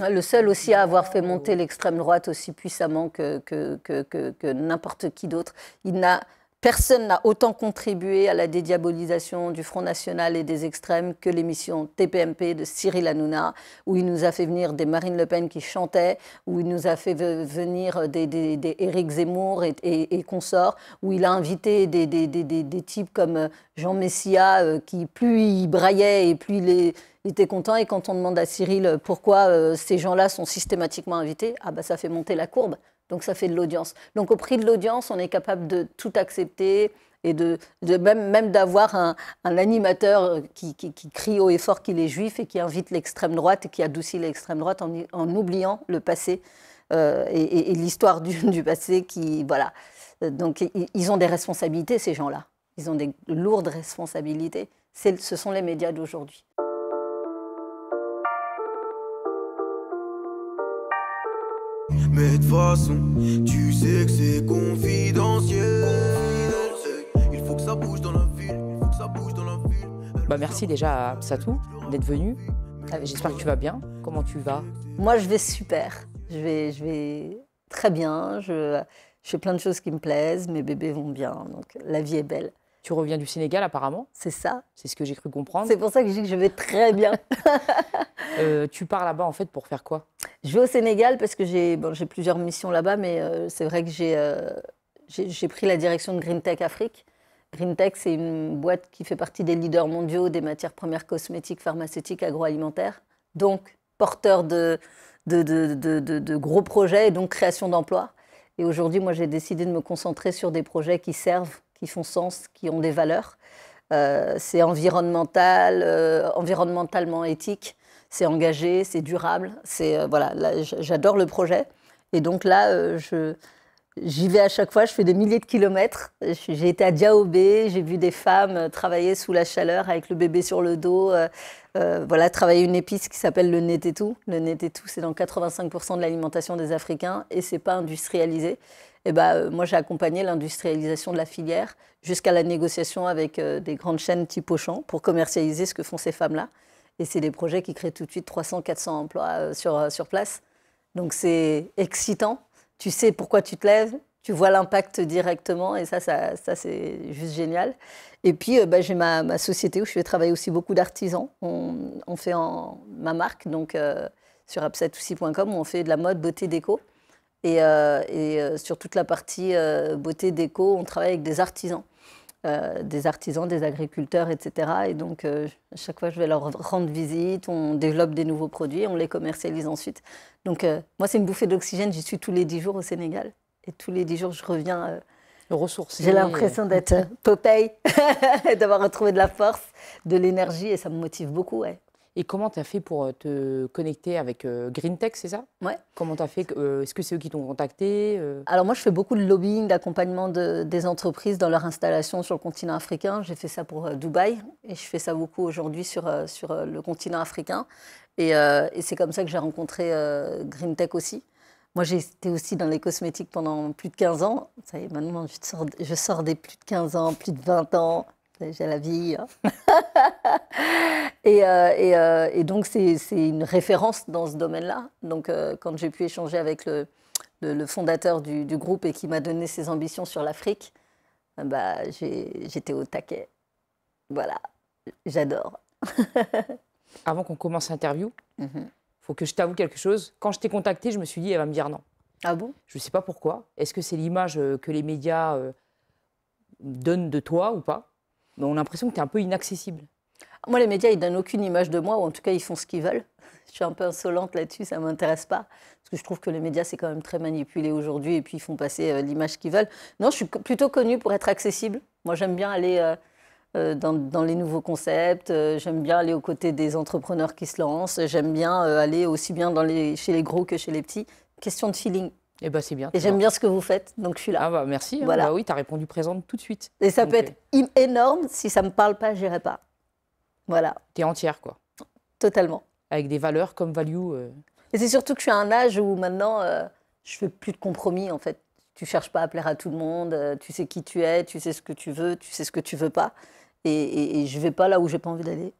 Hein, le seul aussi à avoir fait monter l'extrême droite aussi puissamment que, que, n'importe qui d'autre. Il n'a Personne n'a autant contribué à la dédiabolisation du Front National et des extrêmes que l'émission TPMP de Cyril Hanouna, où il nous a fait venir des Marine Le Pen qui chantaient, où il nous a fait venir des, Éric Zemmour et, consorts, où il a invité des, types comme Jean Messia, euh, qui plus il braillait et plus il, était content. Et quand on demande à Cyril euh, pourquoi euh, ces gens-là sont systématiquement invités, ah bah ça fait monter la courbe. Donc ça fait de l'audience. Donc au prix de l'audience, on est capable de tout accepter et de, même, même d'avoir un, animateur euh, qui, crie haut et fort qu'il est juif et qui invite l'extrême droite et qui adoucit l'extrême droite en, oubliant le passé euh, et, l'histoire du, du, passé qui voilà. Donc ils ont des responsabilités ces gens-là. Ils ont des lourdes responsabilités. Ce sont les médias d'aujourd'hui. Mais de toute façon, tu sais que c'est confidentiel. Il faut que ça bouge dans la ville, il faut que ça bouge dans Bah merci déjà à Satou d'être venu. Ah, J'espère que tu vas bien. Comment tu vas Moi, je vais super. Je vais, très bien. Je, je fais plein de choses qui me plaisent. Mes bébés vont bien. Donc, la vie est belle. Tu reviens du Sénégal apparemment. C'est ça. C'est ce que j'ai cru comprendre. C'est pour ça que je dis que je vais très bien. Euh, tu pars là-bas en fait pour faire quoi Je vais au Sénégal parce que j'ai plusieurs missions là-bas, mais euh, c'est vrai que euh, j'ai pris la direction de Green Tech Afrique. Green Tech, c'est une boîte qui fait partie des leaders mondiaux des matières premières cosmétiques, pharmaceutiques, agroalimentaires. Donc, porteur de, de, de gros projets et donc création d'emplois. Et aujourd'hui, moi, j'ai décidé de me concentrer sur des projets qui servent qui font sens, qui ont des valeurs. Euh, c'est environnemental, euh, environnementalement éthique, c'est engagé, c'est durable. C'est euh, voilà, j'adore le projet. Et donc là, je J'y vais à chaque fois, je fais des milliers de kilomètres. J'ai été à Diaobé, j'ai vu des femmes travailler sous la chaleur avec le bébé sur le dos. voilà, travailler une épice qui s'appelle le tout. Le tout, c'est dans 85% de l'alimentation des Africains et c'est pas industrialisé. Eh ben, euh, moi j'ai accompagné l'industrialisation de la filière jusqu'à la négociation avec euh, des grandes chaînes type Auchan pour commercialiser ce que font ces femmes-là. Et c'est des projets qui créent tout de suite 300-400 emplois euh, sur, place. Donc c'est excitant. Tu sais pourquoi tu te lèves, tu vois l'impact directement et ça, ça, c'est juste génial. Et puis ben, j'ai ma, société où je vais travailler aussi beaucoup d'artisans. On, fait en, ma marque donc sur upsetoussi.com, on fait de la mode beauté déco. Et, euh, euh, sur toute la partie euh, beauté déco, on travaille avec des artisans. des artisans, des agriculteurs, etc. Et donc, à chaque fois, je vais leur rendre visite, on développe des nouveaux produits, on les commercialise ensuite. Donc, moi, c'est une bouffée d'oxygène, j'y suis tous les 10 jours au Sénégal. Et tous les 10 jours, je reviens. ressources J'ai l'impression d'être Popeye, d'avoir retrouvé de la force, de l'énergie, et ça me motive beaucoup. Ouais. Et comment tu as fait pour euh, te connecter avec euh, Green Tech, c'est ça Ouais. Comment tu as fait euh, Est-ce que c'est eux qui t'ont contacté Alors moi, je fais beaucoup de lobbying, d'accompagnement des entreprises dans leur installation sur le continent africain. J'ai fait ça pour Dubaï et je fais ça beaucoup aujourd'hui sur, sur le continent africain. Et, c'est comme ça que j'ai rencontré Green Tech aussi. Moi, j'ai été aussi dans les cosmétiques pendant plus de 15 ans. Ça y est, maintenant, je sors, je sors des plus de 15 ans, plus de 20 ans, j'ai la vie. Hein. Euh, euh, et, donc, c'est une référence dans ce domaine-là. Donc, euh, quand j'ai pu échanger avec le, le, fondateur du, groupe et qui m'a donné ses ambitions sur l'Afrique, bah, j'étais au taquet. Voilà, j'adore. Avant qu'on commence l'interview, il mm-hmm. faut que je t'avoue quelque chose. Quand je t'ai contactée, je me suis dit, elle va me dire non. Ah bon Je ne sais pas pourquoi. Est-ce que c'est l'image que les médias donnent de toi ou pas on a l'impression que tu es un peu inaccessible. Moi, les médias, ils donnent aucune image de moi, ou en tout cas, ils font ce qu'ils veulent. Je suis un peu insolente là-dessus, ça ne m'intéresse pas. Parce que je trouve que les médias, c'est quand même très manipulé aujourd'hui, et puis ils font passer euh, l'image qu'ils veulent. Non, je suis plutôt connue pour être accessible. Moi, j'aime bien aller euh, euh, dans, les nouveaux concepts, j'aime bien aller aux côtés des entrepreneurs qui se lancent, j'aime bien aller aussi bien dans les, chez les gros que chez les petits. Question de feeling. Eh ben, c'est bien. Et j'aime bien ce que vous faites, donc je suis là. Ah bah merci. Hein. Voilà. Bah oui, tu as répondu présente tout de suite. Et ça peut être euh, énorme, si ça ne me parle pas, j'irai pas. Voilà. Tu es entière, quoi. Totalement. Avec des valeurs comme value. Euh. Et c'est surtout que je suis à un âge où maintenant, euh, je fais plus de compromis, en fait. Tu cherches pas à plaire à tout le monde, tu sais qui tu es, tu sais ce que tu veux, tu sais ce que tu veux pas. Et, et, et je vais pas là où j'ai pas envie d'aller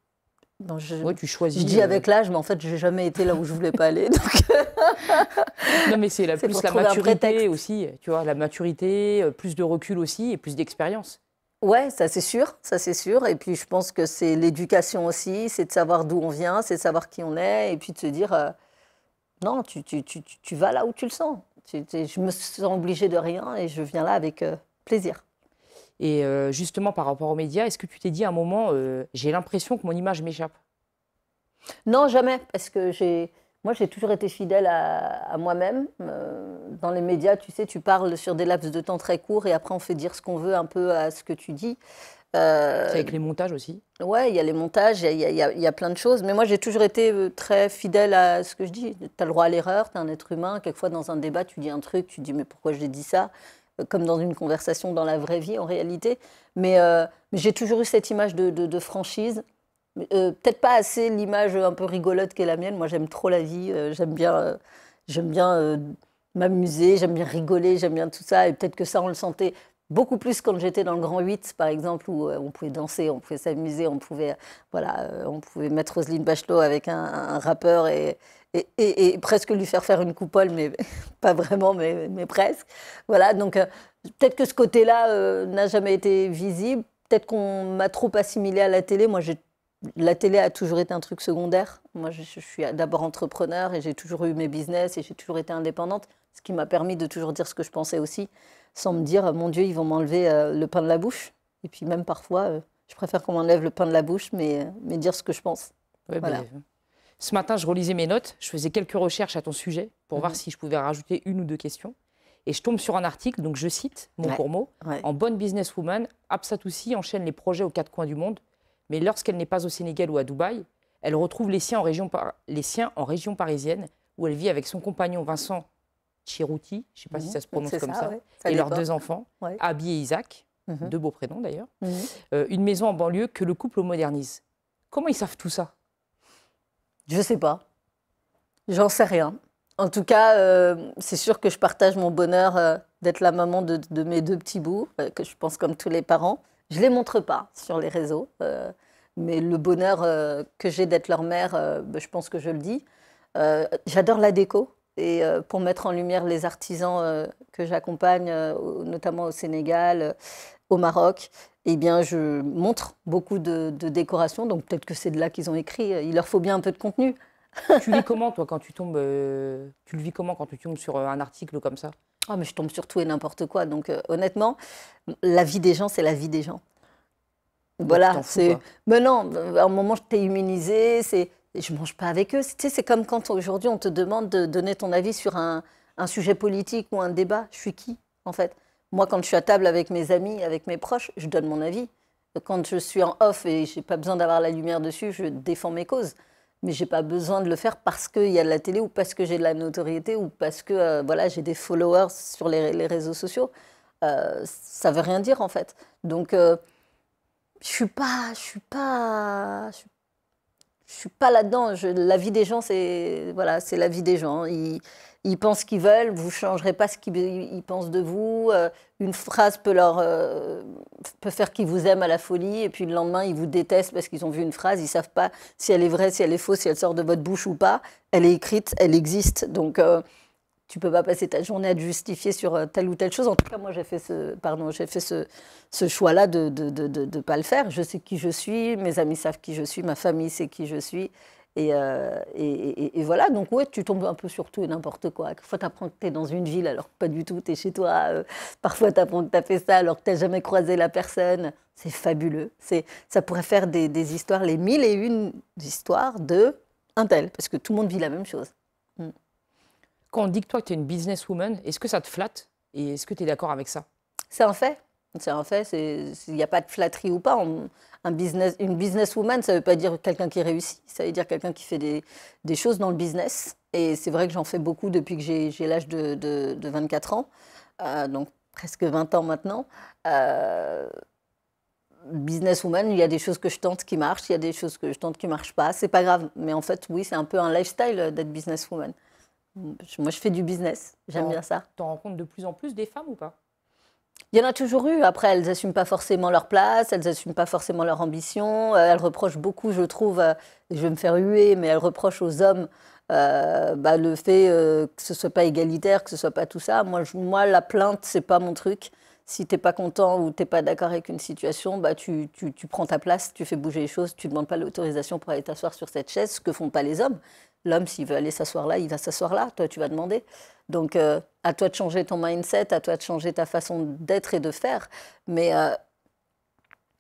je, tu dis euh, avec l'âge, mais en fait, j'ai jamais été là où je voulais pas aller. non, mais c'est la, plus la maturité aussi, tu vois, la maturité, euh, plus de recul aussi et plus d'expérience. Ouais, ça c'est sûr, ça c'est sûr. Et puis je pense que c'est l'éducation aussi, c'est de savoir d'où on vient, c'est de savoir qui on est, et puis de se dire euh, non, tu, vas là où tu le sens. Je me sens obligée de rien et je viens là avec plaisir. Et euh, justement, par rapport aux médias, est-ce que tu t'es dit à un moment, euh, j'ai l'impression que mon image m'échappe Non, jamais, parce que j'ai... Moi, j'ai toujours été fidèle à, moi-même. Euh, dans les médias, tu sais, tu parles sur des laps de temps très courts et après, on fait dire ce qu'on veut un peu à ce que tu dis. Euh, avec les montages aussi Ouais, il y a les montages, il y, y, y, a plein de choses. Mais moi, j'ai toujours été très fidèle à ce que je dis. Tu as le droit à l'erreur, tu es un être humain. Quelquefois, dans un débat, tu dis un truc, tu dis mais pourquoi j'ai dit ça comme dans une conversation dans la vraie vie en réalité. Mais euh, j'ai toujours eu cette image de, franchise. Euh, peut-être pas assez l'image un peu rigolote qu'est la mienne. Moi, j'aime trop la vie. Euh, j'aime bien, j'aime bien m'amuser. J'aime bien rigoler. J'aime bien tout ça. Et peut-être que ça, on le sentait. Beaucoup plus quand j'étais dans le Grand 8, par exemple, où euh, on pouvait danser, on pouvait s'amuser, on pouvait, voilà, euh, on pouvait mettre Roselyne Bachelot avec un, rappeur et, presque lui faire faire une coupole, mais pas vraiment, mais, presque. Voilà, donc euh, peut-être que ce côté-là n'a jamais été visible. Peut-être qu'on m'a trop assimilé à la télé. Moi, la télé a toujours été un truc secondaire. Moi, je, je suis d'abord entrepreneur et j'ai toujours eu mes business et j'ai toujours été indépendante, ce qui m'a permis de toujours dire ce que je pensais aussi sans me dire, mon Dieu, ils vont m'enlever euh, le pain de la bouche. Et puis même parfois, euh, je préfère qu'on m'enlève le pain de la bouche, mais, euh, mais dire ce que je pense. ce matin, je relisais mes notes, je faisais quelques recherches à ton sujet pour mhm. voir si je pouvais rajouter une ou deux questions. Et je tombe sur un article, donc je cite mon ouais, mot. En bonne businesswoman, Absatoussi enchaîne les projets aux quatre coins du monde, mais lorsqu'elle n'est pas au Sénégal ou à Dubaï, elle retrouve les siens, en région les siens en région parisienne, où elle vit avec son compagnon Vincent Chirouti, je ne sais pas si mhm. ça se prononce comme ça, et leurs deux enfants, Abby et Isaac, mhm. deux beaux prénoms d'ailleurs, mhm. euh, une maison en banlieue que le couple modernise. Comment ils savent tout ça Je ne sais pas. J'en sais rien. En tout cas, euh, c'est sûr que je partage mon bonheur euh, d'être la maman de, mes deux petits bouts, que je pense comme tous les parents. Je ne les montre pas sur les réseaux, mais le bonheur que j'ai d'être leur mère, bah, je pense que je le dis. J'adore la déco et euh, pour mettre en lumière les artisans euh, que j'accompagne, euh, notamment au Sénégal, au Maroc. Eh bien, je montre beaucoup de, décorations, donc peut-être que c'est de là qu'ils ont écrit. Il leur faut bien un peu de contenu. tu comment, toi, quand tu tombes Tu le vis comment quand tu tombes sur un article comme ça Ah, mais je tombe sur tout et n'importe quoi. Donc, honnêtement, la vie des gens, c'est la vie des gens. Voilà, c'est. Mais non, à un moment, je t'ai humanisé, c'est je ne mange pas avec eux. Tu c'est comme quand aujourd'hui on te demande de donner ton avis sur un, sujet politique ou un débat. Je suis qui, en fait Moi, quand je suis à table avec mes amis, avec mes proches, je donne mon avis. Quand je suis en off et j'ai pas besoin d'avoir la lumière dessus, je défends mes causes. Mais j'ai pas besoin de le faire parce qu'il y a de la télé ou parce que j'ai de la notoriété ou parce que euh, voilà j'ai des followers sur les, réseaux sociaux. Ça euh, ça veut rien dire en fait. Donc euh, je suis pas, je suis pas, je suis pas là-dedans. La vie des gens, c'est voilà, c'est la vie des gens. Ils, pensent pensent qu'ils veulent, vous changerez pas ce qu'ils pensent de vous. Euh, une phrase peut leur euh, peut faire qu'ils vous aiment à la folie, et puis le lendemain ils vous détestent parce qu'ils ont vu une phrase, ils savent pas si elle est vraie, si elle est fausse, si elle sort de votre bouche ou pas. Elle est écrite, elle existe, donc. Euh, tu peux pas passer ta journée à te justifier sur euh, telle ou telle chose. En tout cas, moi, j'ai fait ce, pardon, j'ai fait ce, ce choix-là de ne pas le faire. Je sais qui je suis, mes amis savent qui je suis, ma famille sait qui je suis. Et, euh, et, voilà, donc ouais, tu tombes un peu sur tout et n'importe quoi. Parfois, tu apprends que tu es dans une ville alors que pas du tout, tu es chez toi. Euh, parfois, tu apprends que tu as fait ça alors que tu n'as jamais croisé la personne. C'est fabuleux. C'est, ça pourrait faire des, histoires, les mille et une histoires de un tel, parce que tout le monde vit la même chose. Hmm. Quand on dit que toi, tu es une businesswoman, est-ce que ça te flatte Et est-ce que tu es d'accord avec ça C'est un fait. C'est un fait. Il n'y a pas de flatterie ou pas. un business, une businesswoman, ça ne veut pas dire quelqu'un qui réussit. Ça veut dire quelqu'un qui fait des, choses dans le business. Et c'est vrai que j'en fais beaucoup depuis que j'ai l'âge de, 24 ans. Euh, donc presque 20 ans maintenant. Euh, businesswoman, il y a des choses que je tente qui marchent, il y a des choses que je tente qui ne marchent pas. C'est pas grave. Mais en fait, oui, c'est un peu un lifestyle euh, d'être businesswoman. Moi, je fais du business. J'aime bien ça. Tu en rencontres de plus en plus des femmes ou pas il y en a toujours eu. Après, elles n'assument pas forcément leur place, elles n'assument pas forcément leur ambition. Euh, elles reprochent beaucoup, je trouve, je vais me faire huer, mais elles reprochent aux hommes euh, bah, le fait euh, que ce ne soit pas égalitaire, que ce soit pas tout ça. Moi, moi la plainte, c'est pas mon truc. Si tu n'es pas content ou tu t'es pas d'accord avec une situation, bah, tu, prends ta place, tu fais bouger les choses, tu ne demandes pas l'autorisation pour aller t'asseoir sur cette chaise, ce que font pas les hommes. L'homme, s'il veut aller s'asseoir là, il va s'asseoir là. Toi, tu vas demander. Donc, euh, à toi de changer ton mindset, à toi de changer ta façon d'être et de faire. Mais euh,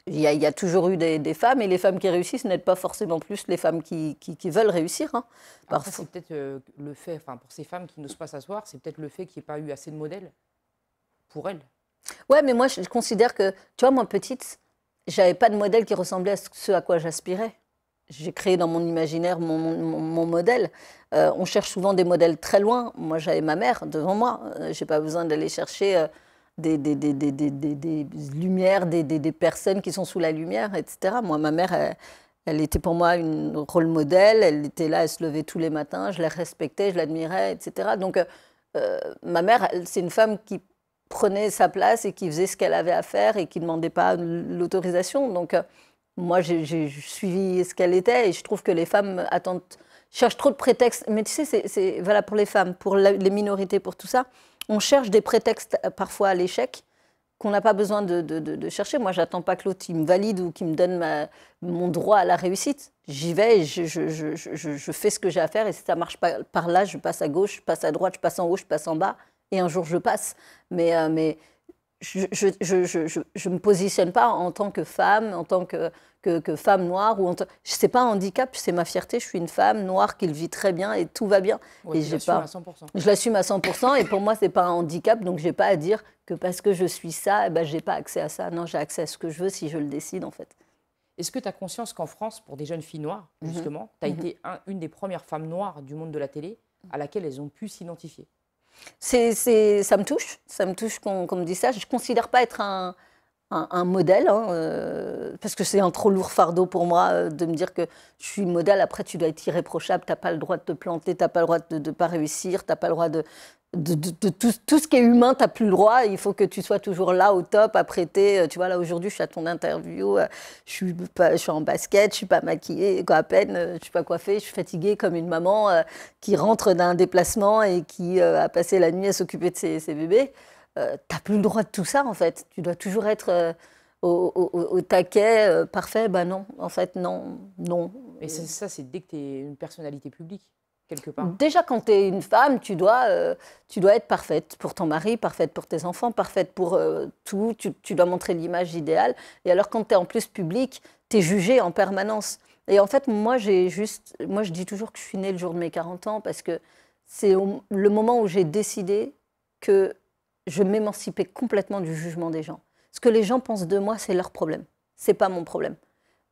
il y, a, toujours eu des, femmes, et les femmes qui réussissent n'aident pas forcément plus les femmes qui, veulent réussir. Hein. Parfois. peut-être euh, le fait, enfin, pour ces femmes qui n'osent pas s'asseoir, c'est peut-être le fait qu'il n'y ait pas eu assez de modèles pour elles. Ouais, mais moi, je considère que, tu vois, moi, petite, j'avais pas de modèle qui ressemblait à ce à quoi j'aspirais j'ai créé dans mon imaginaire mon, modèle. Euh, on cherche souvent des modèles très loin. Moi, j'avais ma mère devant moi. Je euh, j'ai pas besoin d'aller chercher euh, des, des, lumières, des, personnes qui sont sous la lumière, etc. Moi, ma mère, elle, était pour moi une rôle modèle. Elle était là, elle se levait tous les matins. Je la respectais, je l'admirais, etc. Donc, ma mère, c'est une femme qui prenait sa place et qui faisait ce qu'elle avait à faire et qui ne demandait pas l'autorisation. Donc, moi, j'ai suivi ce qu'elle était et je trouve que les femmes attendent, cherchent trop de prétextes. Mais tu sais, c'est voilà pour les femmes, pour les minorités, pour tout ça. On cherche des prétextes euh, parfois à l'échec qu'on n'a pas besoin de, chercher. Moi, j'attends pas que l'autre me valide ou qu'il me donne mon droit à la réussite. J'y vais, je, fais ce que j'ai à faire et si ça marche pas par là, je passe à gauche, je passe à droite, je passe en haut, je passe en bas et un jour je passe. Mais, euh, mais je ne me positionne pas en tant que femme, en tant que que, femme noire. Ou sais pas un handicap, c'est ma fierté. Je suis une femme noire qui le vit très bien et tout va bien. et j'ai pas. 100%. Je l'assume à 100%. Et pour moi, c'est pas un handicap. Donc j'ai pas à dire que parce que je suis ça, et eh ben j'ai pas accès à ça. Non, j'ai accès à ce que je veux si je le décide en fait. Est-ce que tu as conscience qu'en France, pour des jeunes filles noires, mhm. justement, tu as mhm. été une des premières femmes noires du monde de la télé à laquelle elles ont pu s'identifier c'est, Ça me touche, ça me touche qu'on, me dise ça. Je ne considère pas être un, un, modèle, hein, euh, parce que c'est un trop lourd fardeau pour moi euh, de me dire que je suis modèle, après tu dois être irréprochable, tu n'as pas le droit de te planter, tu n'as pas le droit de ne pas réussir, tu n'as pas le droit de... tout, ce qui est humain, tu n'as plus le droit, il faut que tu sois toujours là au top, à prêter. Euh, tu vois, là aujourd'hui, je suis à ton interview, je suis, pas, en basket, je suis pas maquillée, à peine, je suis pas coiffée, je suis fatiguée comme une maman qui rentre d'un déplacement et qui a passé la nuit à s'occuper de ses bébés tu euh, t'as plus le droit de tout ça, en fait. Tu dois toujours être euh, au, taquet, euh, parfait. Ben non, en fait, non, non. Et ça, ça c'est dès que tu es une personnalité publique, quelque part. Déjà, quand tu es une femme, tu dois, tu dois être parfaite pour ton mari, parfaite pour tes enfants, parfaite pour tout. Tu, dois montrer l'image idéale. Et alors, quand tu es en plus publique, tu es jugée en permanence. Et en fait, moi, j'ai juste, moi, je dis toujours que je suis née le jour de mes 40 ans parce que c'est le moment où j'ai décidé que je m'émancipais complètement du jugement des gens. Ce que les gens pensent de moi, c'est leur problème. C'est pas mon problème.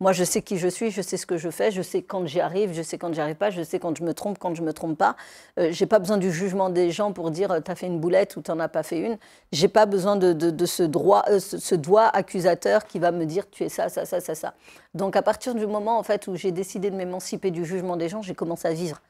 Moi, je sais qui je suis, je sais ce que je fais, je sais quand j'y arrive, je sais quand j'y arrive pas, je sais quand je me trompe, quand je me trompe pas. Je euh, j'ai pas besoin du jugement des gens pour dire euh, t'as fait une boulette ou t'en as pas fait une. J'ai pas besoin de, ce, droit, euh, ce, doigt accusateur qui va me dire tu es ça, ça, ça, ça, ça. Donc à partir du moment en fait où j'ai décidé de m'émanciper du jugement des gens, j'ai commencé à vivre.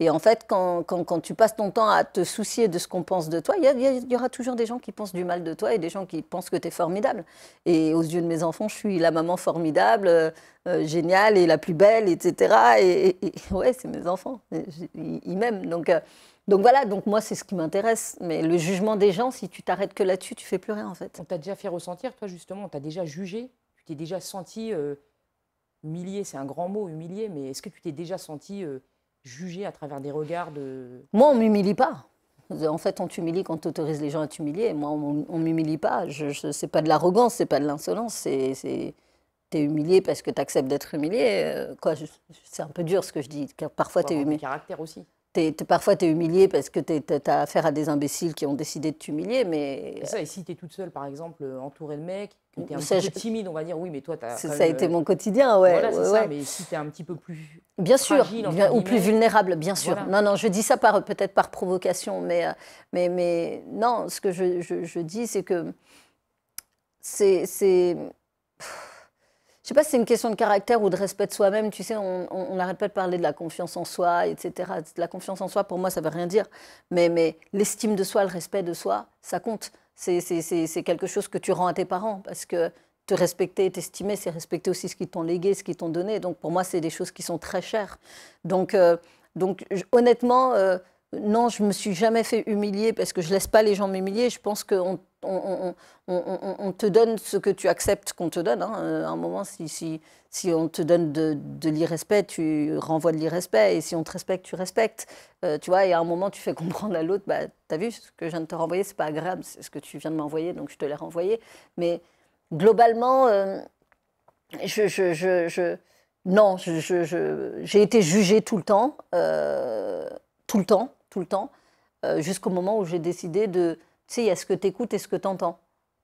Et en fait, quand, quand, tu passes ton temps à te soucier de ce qu'on pense de toi, il y, aura toujours des gens qui pensent du mal de toi et des gens qui pensent que tu es formidable. Et aux yeux de mes enfants, je suis la maman formidable, euh, euh, géniale et la plus belle, etc. Et, ouais, c'est mes enfants. Ils, m'aiment. Donc, euh, donc voilà, donc moi, c'est ce qui m'intéresse. Mais le jugement des gens, si tu t'arrêtes que là-dessus, tu fais plus rien, en fait. On t'a déjà fait ressentir, toi, justement, on t'a déjà jugé, tu t'es déjà senti humilié, c'est un grand mot, humilié, mais est-ce que tu t'es déjà senti juger à travers des regards de... Moi, on m'humilie pas. En fait, on t'humilie quand on autorises les gens à t'humilier. Moi, on, ne m'humilie pas. Je, je pas de l'arrogance, c'est pas de l'insolence. C'est, es humilié parce que tu acceptes d'être humilié. Euh, quoi, c'est un peu dur ce que je dis. Parfois, parfois, es humilié. Caractère aussi parfois, tu es humilié parce que tu as affaire à des imbéciles qui ont décidé de t'humilier, mais... Euh, ça, et si tu es toute seule, par exemple, euh, entourée de mecs, que tu es un peu timide, on va dire, oui, mais toi, tu as... Ça, a été euh, mon quotidien, ouais. Voilà, c'est ça, mais si tu es un petit peu plus... Bien sûr, ou plus vulnérable, bien sûr. Non, non, je dis ça peut-être par provocation, mais, mais, mais non, ce que je, je dis, c'est que c'est... Je sais pas si c'est une question de caractère ou de respect de soi-même. Tu sais, on n'arrête pas de parler de la confiance en soi, etc. La confiance en soi, pour moi, ça veut rien dire. Mais, mais l'estime de soi, le respect de soi, ça compte. C'est quelque chose que tu rends à tes parents parce que te respecter et t'estimer, c'est respecter aussi ce qu'ils t'ont légué, ce qu'ils t'ont donné. Donc pour moi, c'est des choses qui sont très chères. Donc, euh, donc honnêtement, euh, non, je me suis jamais fait humilier parce que je laisse pas les gens m'humilier. Je pense qu'on on, te donne ce que tu acceptes qu'on te donne. Hein. Euh, à un moment, si, on te donne de, l'irrespect, tu renvoies de l'irrespect. Et si on te respecte, tu respectes. Euh, tu vois, et à un moment, tu fais comprendre à l'autre, bah, t'as vu, ce que je viens de te renvoyer, c'est pas agréable, c'est ce que tu viens de m'envoyer, donc je te l'ai renvoyé. Mais globalement, euh, je, non, j'ai été jugée tout le temps, tout le temps, tout le temps, jusqu'au moment où j'ai décidé de tu sais, il y a ce que tu écoutes et ce que tu entends.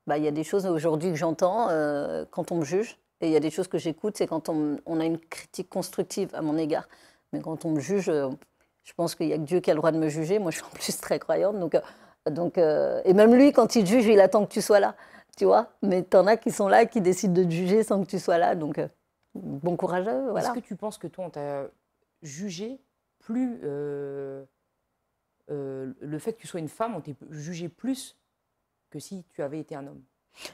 Bah, il y a des choses aujourd'hui que j'entends euh, quand on me juge, et il y a des choses que j'écoute, c'est quand on, a une critique constructive à mon égard. Mais quand on me juge, euh, je pense qu'il n'y a que Dieu qui a le droit de me juger. Moi, je suis en plus très croyante. Donc, euh, et même lui, quand il te juge, il attend que tu sois là. Tu vois Mais en a qui sont là, qui décident de te juger sans que tu sois là. Donc, bon courage Voilà. Est-ce que tu penses que toi, on t'a jugé plus euh, le fait que tu sois une femme, on t'est jugé plus que si tu avais été un homme.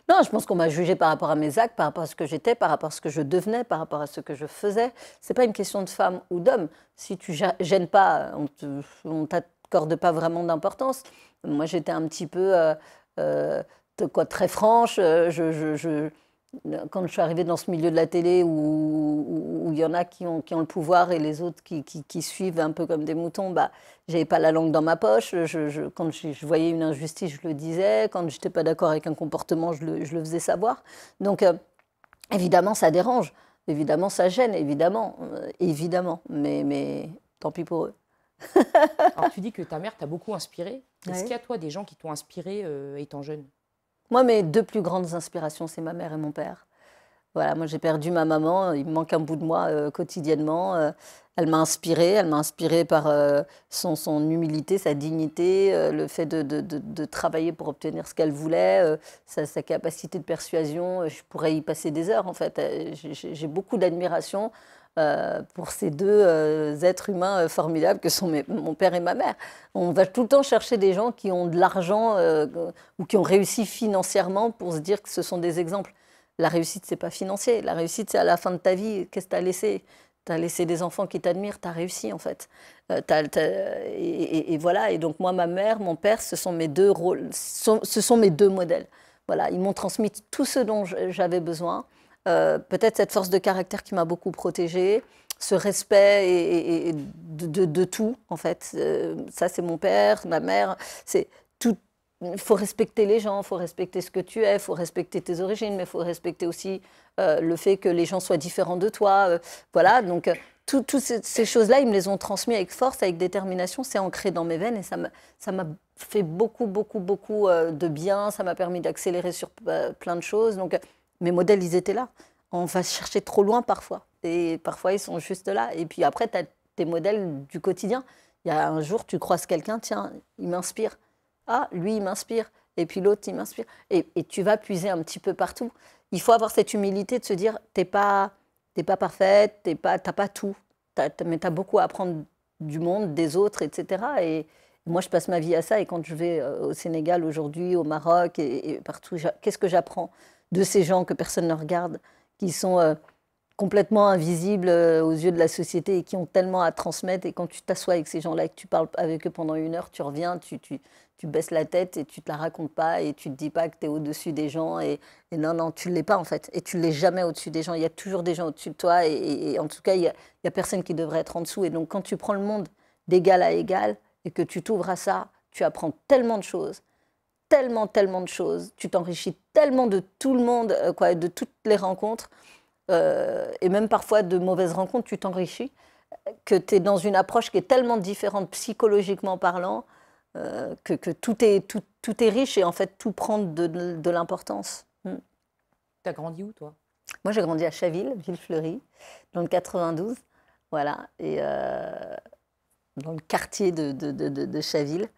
Non, je pense qu'on m'a jugé par rapport à mes actes, par rapport à ce que j'étais, par rapport à ce que je devenais, par rapport à ce que je faisais. Ce n'est pas une question de femme ou d'homme. Si tu gênes pas, on t'accorde pas vraiment d'importance. Moi, j'étais un petit peu euh, euh quoi, très franche. Euh, je quand je suis arrivée dans ce milieu de la télé où il y en a qui ont, le pouvoir et les autres qui, suivent un peu comme des moutons, bah, j'avais pas la langue dans ma poche. quand je, voyais une injustice, je le disais. Quand je n'étais pas d'accord avec un comportement, je le, faisais savoir. Donc, euh, évidemment, ça dérange. Évidemment, ça gêne, évidemment. Euh, évidemment. Mais, tant pis pour eux. Alors, tu dis que ta mère t'a beaucoup inspiré. Est-ce qu'il y a, toi, des gens qui t'ont inspiré euh, étant jeune moi, mes deux plus grandes inspirations, c'est ma mère et mon père. Voilà, moi j'ai perdu ma maman, il me manque un bout de moi euh, quotidiennement. Euh. elle m'a inspirée, elle m'a inspirée par euh, son, humilité, sa dignité, le fait de, travailler pour obtenir ce qu'elle voulait, sa, capacité de persuasion. Je pourrais y passer des heures en fait. J'ai beaucoup d'admiration euh, pour ces deux euh, êtres humains euh, formidables que sont mon père et ma mère. On va tout le temps chercher des gens qui ont de l'argent ou qui ont réussi financièrement pour se dire que ce sont des exemples. La réussite, c'est pas financier. La réussite, c'est à la fin de ta vie, qu'est-ce que tu as laissé Tu as laissé des enfants qui t'admirent, tu as réussi en fait. et, voilà, et donc moi, ma mère, mon père, ce sont mes deux rôles, ce sont, ce sont mes deux modèles. Voilà, ils m'ont transmis tout ce dont j'avais besoin. Euh, peut-être cette force de caractère qui m'a beaucoup protégée, ce respect et, de, tout, en fait. Euh, ça, c'est mon père, ma mère, c'est tout. Il faut respecter les gens, il faut respecter ce que tu es, il faut respecter tes origines, mais il faut respecter aussi euh, le fait que les gens soient différents de toi. voilà, donc toutes ces, choses-là, ils me les ont transmises avec force, avec détermination, c'est ancré dans mes veines et ça m'a fait beaucoup, beaucoup, beaucoup de bien, ça m'a permis d'accélérer sur plein de choses. Donc, mes modèles, ils étaient là. On va chercher trop loin parfois. Et parfois, ils sont juste là. Et puis après, tu as tes modèles du quotidien. Il y a un jour, tu croises quelqu'un, tiens, il m'inspire. Ah, lui, il m'inspire. Et puis l'autre, il m'inspire. Et, tu vas puiser un petit peu partout. Il faut avoir cette humilité de se dire, t'es pas, t'es pas parfaite, t'es pas, pas tout. mais tu as beaucoup à apprendre du monde, des autres, etc. Et moi, je passe ma vie à ça. Et quand je vais euh, au Sénégal aujourd'hui, au Maroc et partout, qu'est-ce que j'apprends de ces gens que personne ne regarde, qui sont euh, complètement invisibles euh, aux yeux de la société et qui ont tellement à transmettre. Et quand tu t'assois avec ces gens-là et que tu parles avec eux pendant une heure, tu reviens, tu, tu, baisses la tête et tu te la racontes pas et tu te dis pas que tu es au-dessus des gens. Et, non, non, tu ne l'es pas en fait. Et tu ne l'es jamais au-dessus des gens. Il y a toujours des gens au-dessus de toi. Et, en tout cas, il n'y a, a personne qui devrait être en dessous. Et donc, quand tu prends le monde d'égal à égal et que tu t'ouvres à ça, tu apprends tellement de choses tellement, tellement de choses. Tu t'enrichis tellement de tout le monde, euh, quoi, de toutes les rencontres, euh, et même parfois de mauvaises rencontres, tu t'enrichis, que tu es dans une approche qui est tellement différente psychologiquement parlant, euh, que, tout, est, tout, est riche et en fait tout prend de, l'importance. Hmm. T'as Tu grandi où, toi Moi, j'ai grandi à Chaville, ville fleurie, dans le 92. Voilà. Et. dans le quartier de Chaville.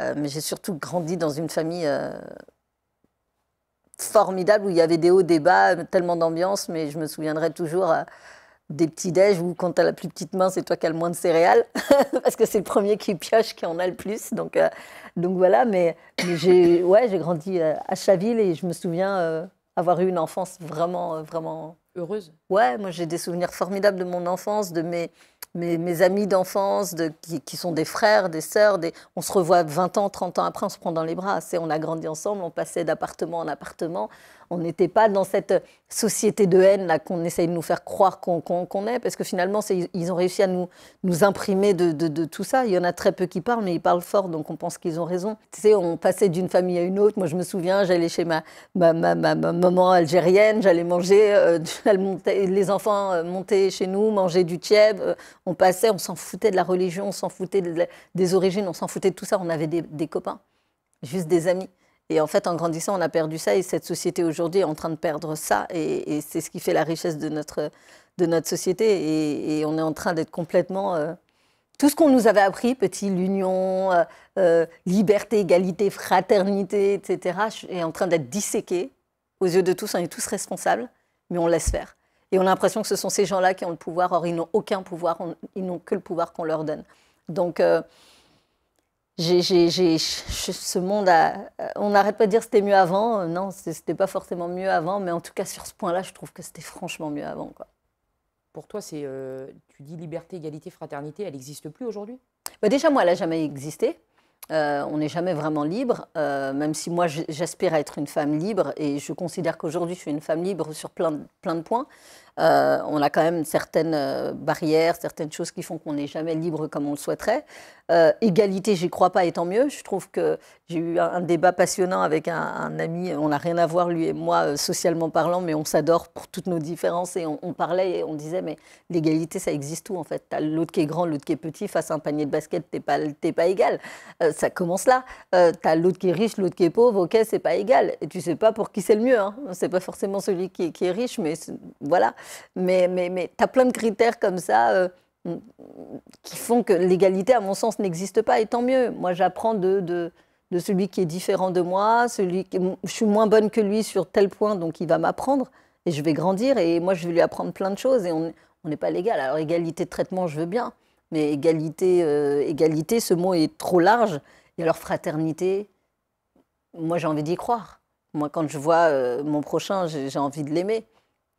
Euh, mais j'ai surtout grandi dans une famille euh, formidable où il y avait des hauts, des bas, tellement d'ambiance, mais je me souviendrai toujours euh, des petits déj où quand tu as la plus petite main, c'est toi qui as le moins de céréales, parce que c'est le premier qui pioche qui en a le plus. Donc, donc voilà, mais, j'ai ouais, grandi à Chaville et je me souviens avoir eu une enfance vraiment, vraiment... Heureuse Ouais, moi j'ai des souvenirs formidables de mon enfance, de mes mes, amis d'enfance, qui, sont des frères, des sœurs, on se revoit 20 ans, 30 ans après, on se prend dans les bras. On a grandi ensemble, on passait d'appartement en appartement, on n'était pas dans cette société de haine là qu'on essaye de nous faire croire qu'on est, parce que finalement, ils ont réussi à nous, nous imprimer de, tout ça. Il y en a très peu qui parlent, mais ils parlent fort, donc on pense qu'ils ont raison. Tu sais, on passait d'une famille à une autre. Moi, je me souviens, j'allais chez ma, ma, ma, maman algérienne, j'allais manger, euh, les enfants euh, montaient chez nous, manger du tieb, euh, on passait, on s'en foutait de la religion, on s'en foutait des origines, on s'en foutait de tout ça. On avait des, des copains, juste des amis. Et en fait, en grandissant, on a perdu ça et cette société aujourd'hui est en train de perdre ça. Et, c'est ce qui fait la richesse de notre, de notre société. Et, on est en train d'être complètement. Euh, tout ce qu'on nous avait appris, petit, l'union, euh, euh, liberté, égalité, fraternité, etc., est en train d'être disséqué. Aux yeux de tous, on est tous responsables, mais on laisse faire. Et on a l'impression que ce sont ces gens-là qui ont le pouvoir. Or, ils n'ont aucun pouvoir, ils n'ont que le pouvoir qu'on leur donne. Donc j'ai, ce monde, on n'arrête pas de dire c'était mieux avant. Euh, non, c'était pas forcément mieux avant, mais en tout cas sur ce point-là, je trouve que c'était franchement mieux avant. Quoi. Pour toi, c'est, euh, tu dis liberté, égalité, fraternité, elle n'existe plus aujourd'hui bah Déjà, moi, elle n'a jamais existé. Euh, on n'est jamais vraiment libre, même si moi j'aspire à être une femme libre et je considère qu'aujourd'hui je suis une femme libre sur plein plein de points. Euh, on a quand même certaines euh, barrières, certaines choses qui font qu'on n'est jamais libre comme on le souhaiterait. Euh, égalité, j'y crois pas, et tant mieux. Je trouve que j'ai eu un, débat passionnant avec un, ami. On n'a rien à voir, lui et moi, socialement parlant, mais on s'adore pour toutes nos différences. Et on, parlait et on disait, mais l'égalité, ça existe où en fait Tu as l'autre qui est grand, l'autre qui est petit, face à un panier de basket, t'es pas, pas égal. ça commence là. Tu as l'autre qui est riche, l'autre qui est pauvre, ok, c'est pas égal. Et tu sais pas pour qui c'est le mieux. Hein. C'est pas forcément celui qui est riche, mais voilà. Mais, mais, mais tu as plein de critères comme ça euh, qui font que l'égalité, à mon sens, n'existe pas. Et tant mieux. Moi, j'apprends de, de, de, celui qui est différent de moi. Celui qui, je suis moins bonne que lui sur tel point, donc il va m'apprendre. Et je vais grandir. Et moi, je vais lui apprendre plein de choses. Et on n'est pas légal. Alors, égalité de traitement, je veux bien. Mais égalité, euh, égalité, ce mot est trop large. Et alors, fraternité, moi, j'ai envie d'y croire. Moi, quand je vois euh, mon prochain, j'ai envie de l'aimer.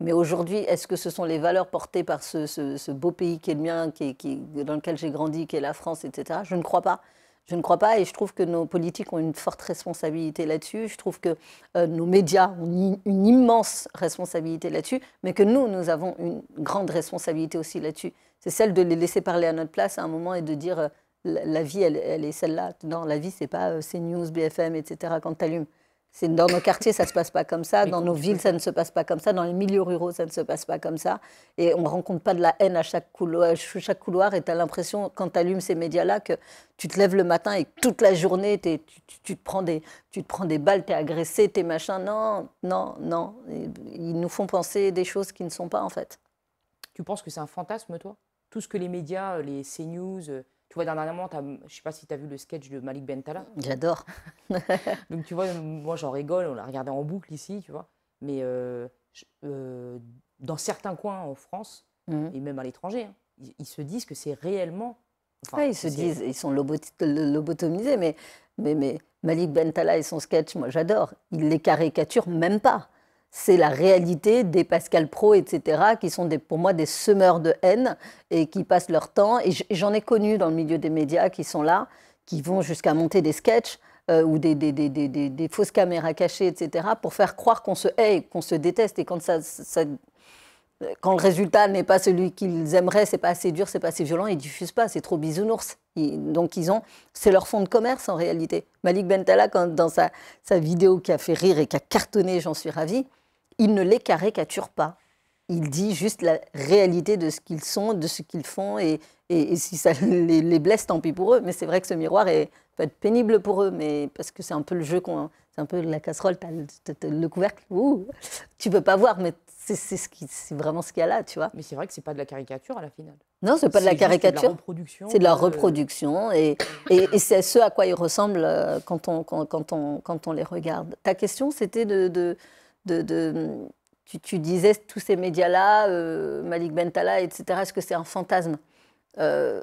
Mais aujourd'hui, est-ce que ce sont les valeurs portées par ce, ce, beau pays qui est le mien, qui, qui dans lequel j'ai grandi, qui est la France, etc. Je ne crois pas. Je ne crois pas et je trouve que nos politiques ont une forte responsabilité là-dessus. Je trouve que euh, nos médias ont une immense responsabilité là-dessus, mais que nous, nous avons une grande responsabilité aussi là-dessus. C'est celle de les laisser parler à notre place à un moment et de dire euh, la, vie, elle, est celle-là. Non, la vie, c'est pas euh, CNews, BFM, etc. quand tu allumes. Dans nos quartiers, ça ne se passe pas comme ça. Dans nos villes, ça ne se passe pas comme ça. Dans les milieux ruraux, ça ne se passe pas comme ça. Et on ne rencontre pas de la haine à chaque couloir. Chaque couloir et tu as l'impression, quand tu allumes ces médias-là, que tu te lèves le matin et toute la journée, tu, te prends des, tu te prends des balles, tu es agressé, tu es machin. Non, non, non. Ils nous font penser des choses qui ne sont pas, en fait. Tu penses que c'est un fantasme, toi Tout ce que les médias, euh, les CNews, euh, tu vois, dernièrement, je ne sais pas si tu as vu le sketch de Malik Bentala. J'adore. Donc, tu vois, moi, j'en rigole. On l'a regardé en boucle ici, tu vois. Mais euh, euh, dans certains coins en France, mhm. et même à l'étranger, hein, ils, se disent que c'est réellement. Enfin, ils se disent, ils sont lobotomisés, mais, mais, mais Malik Bentala et son sketch, moi, j'adore. Il les caricature même pas c'est la réalité des Pascal Pro, etc., qui sont pour moi des semeurs de haine et qui passent leur temps. Et j'en ai connu dans le milieu des médias qui sont là, qui vont jusqu'à monter des sketchs euh, ou des, fausses caméras cachées, etc., pour faire croire qu'on se hait, qu'on se déteste. Et quand, le résultat n'est pas celui qu'ils aimeraient, c'est pas assez dur, c'est pas assez violent, ils diffusent pas, c'est trop bisounours. donc c'est leur fond de commerce en réalité. Malik Bentala, dans sa, sa vidéo qui a fait rire et qui a cartonné, j'en suis ravie, il ne les caricature pas. Il dit juste la réalité de ce qu'ils sont, de ce qu'ils font, et, et, si ça les, blesse, tant pis pour eux. Mais c'est vrai que ce miroir est, peut être pénible pour eux, mais parce que c'est un peu le jeu, c'est un peu la casserole, le, le, couvercle, ouh, tu peux pas voir, mais c'est ce qui, vraiment ce qu'il y a là, tu vois. Mais c'est vrai que c'est pas de la caricature à la finale. Non, c'est pas de la caricature. C'est de la euh, reproduction. De la reproduction et, c'est ce à quoi ils ressemblent euh, quand on, quand, on, quand on les regarde. Ta question, c'était de, de, tu, disais tous ces médias-là, euh, Malik Bentala, etc. Est-ce que c'est un fantasme euh,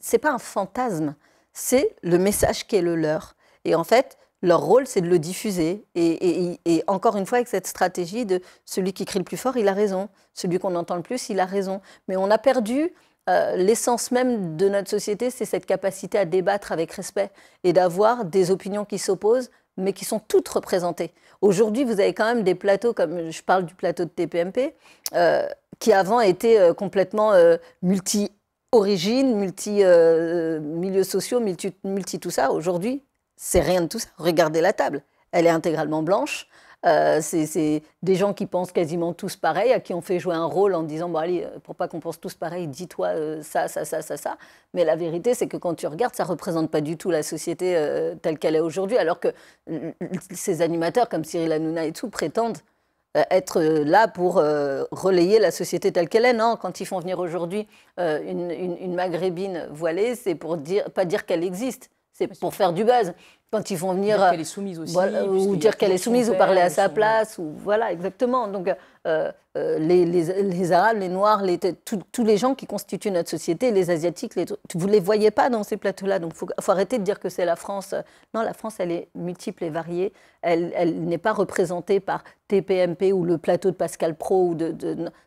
C'est pas un fantasme, c'est le message qui est le leur. Et en fait, leur rôle, c'est de le diffuser. Et, encore une fois, avec cette stratégie de celui qui crie le plus fort, il a raison. Celui qu'on entend le plus, il a raison. Mais on a perdu euh, l'essence même de notre société, c'est cette capacité à débattre avec respect et d'avoir des opinions qui s'opposent, mais qui sont toutes représentées. Aujourd'hui, vous avez quand même des plateaux, comme je parle du plateau de TPMP, euh, qui avant étaient euh, complètement euh, multi-origines, multi-milieux sociaux, multi, multi tout ça. Aujourd'hui, c'est rien de tout ça. Regardez la table. Elle est intégralement blanche c'est des gens qui pensent quasiment tous pareil, à qui on fait jouer un rôle en disant, bon allez, pour pas qu'on pense tous pareil, dis-toi ça, ça, ça, ça, ça. Mais la vérité, c'est que quand tu regardes, ça représente pas du tout la société telle qu'elle est aujourd'hui, alors que ces animateurs comme Cyril Hanouna et tout prétendent être là pour relayer la société telle qu'elle est. Non, quand ils font venir aujourd'hui une, maghrébine voilée, c'est pour dire, pas dire qu'elle existe. C'est pour faire du buzz. Quand ils vont venir. Dire qu'elle est soumise aussi. ou dire qu'elle est soumise, ou parler à sa place, ou voilà, exactement. Donc, euh, euh, les, les, les, Arabes, les Noirs, les, tous les gens qui constituent notre société, les Asiatiques, vous ne les voyez pas dans ces plateaux-là. Donc, il faut, arrêter de dire que c'est la France. Non, la France, elle est multiple et variée. Elle, elle n'est pas représentée par TPMP ou le plateau de Pascal Pro. ou de,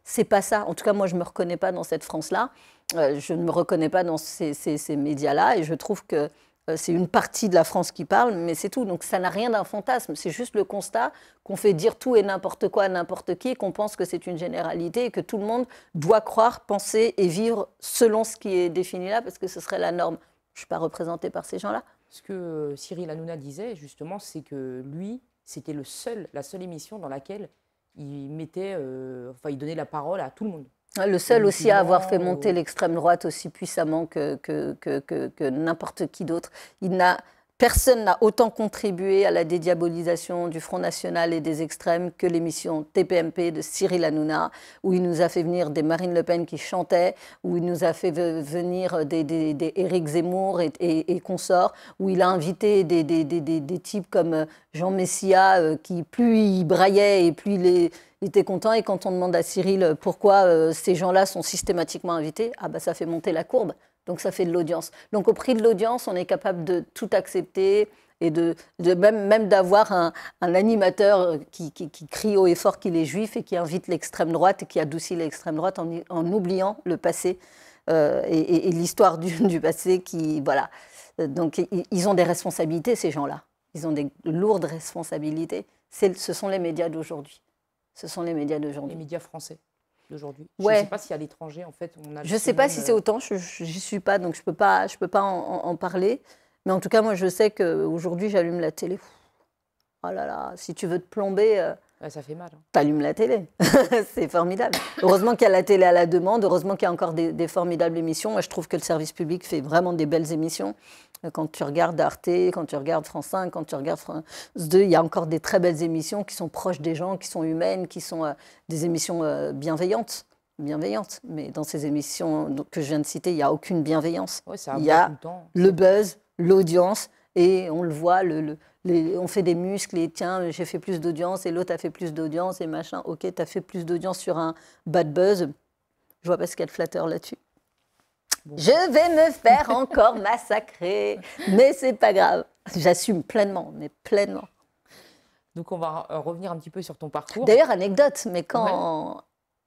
C'est pas ça. En tout cas, moi, je ne me reconnais pas dans cette France-là. Euh, je ne me reconnais pas dans ces, ces médias-là. Et je trouve que euh, c'est une partie de la France qui parle, mais c'est tout. Donc ça n'a rien d'un fantasme, c'est juste le constat qu'on fait dire tout et n'importe quoi à n'importe qui, qu'on pense que c'est une généralité et que tout le monde doit croire, penser et vivre selon ce qui est défini là, parce que ce serait la norme. Je ne suis pas représentée par ces gens-là. Ce que euh, Cyril Hanouna disait, justement, c'est que lui, c'était le seul, la seule émission dans laquelle il mettait, euh, enfin, il donnait la parole à tout le monde. Ah, le seul aussi à avoir fait monter l'extrême droite aussi puissamment que, que, que, n'importe qui d'autre. Il n'a, personne n'a autant contribué à la dédiabolisation du Front National et des extrêmes que l'émission TPMP de Cyril Hanouna, où il nous a fait venir des Marine Le Pen qui chantaient, où il nous a fait venir des, des, des Éric Zemmour et, et, consorts, où il a invité des, des types comme Jean Messia, euh, qui plus il braillait et plus les il était content. Et quand on demande à Cyril euh, pourquoi euh, ces gens-là sont systématiquement invités, ah bah ça fait monter la courbe, donc ça fait de l'audience. Donc au prix de l'audience, on est capable de tout accepter et de, même, même d'avoir un, animateur euh, qui, crie haut et fort qu'il est juif et qui invite l'extrême droite et qui adoucit l'extrême droite en, oubliant le passé et, l'histoire du, du, passé qui voilà. Donc ils ont des responsabilités ces gens-là. Ils ont des lourdes responsabilités. Ce sont les médias d'aujourd'hui ce sont les médias d'aujourd'hui. Les médias français d'aujourd'hui. Je ne sais pas si à l'étranger, en fait, on a. Je ne sais pas si c'est autant. Je n'y suis pas, donc je ne peux pas, je peux pas en, en, parler. Mais en tout cas, moi, je sais qu'aujourd'hui, j'allume la télé. Oh là là, si tu veux te plomber, euh, ça fait mal. Tu hein. T'allumes la télé. c'est formidable. Heureusement qu'il y a la télé à la demande. Heureusement qu'il y a encore des, formidables émissions. je trouve que le service public fait vraiment des belles émissions. Euh, quand tu regardes Arte, quand tu regardes France 5, quand tu regardes France 2, il y a encore des très belles émissions qui sont proches des gens, qui sont humaines, qui sont euh, des émissions euh, bienveillantes, bienveillantes Mais dans ces émissions que je viens de citer, il n'y a aucune bienveillance. il y a le buzz, l'audience, et on le voit, le, on fait des muscles et tiens, j'ai fait plus d'audience et l'autre a fait plus d'audience et machin. Ok, tu as fait plus d'audience sur un bad buzz. Je vois pas ce qu'il y a de flatteur là-dessus. Je vais me faire encore massacrer, mais c'est pas grave. J'assume pleinement, mais pleinement. Donc on va euh, revenir un petit peu sur ton parcours. D'ailleurs, anecdote, mais quand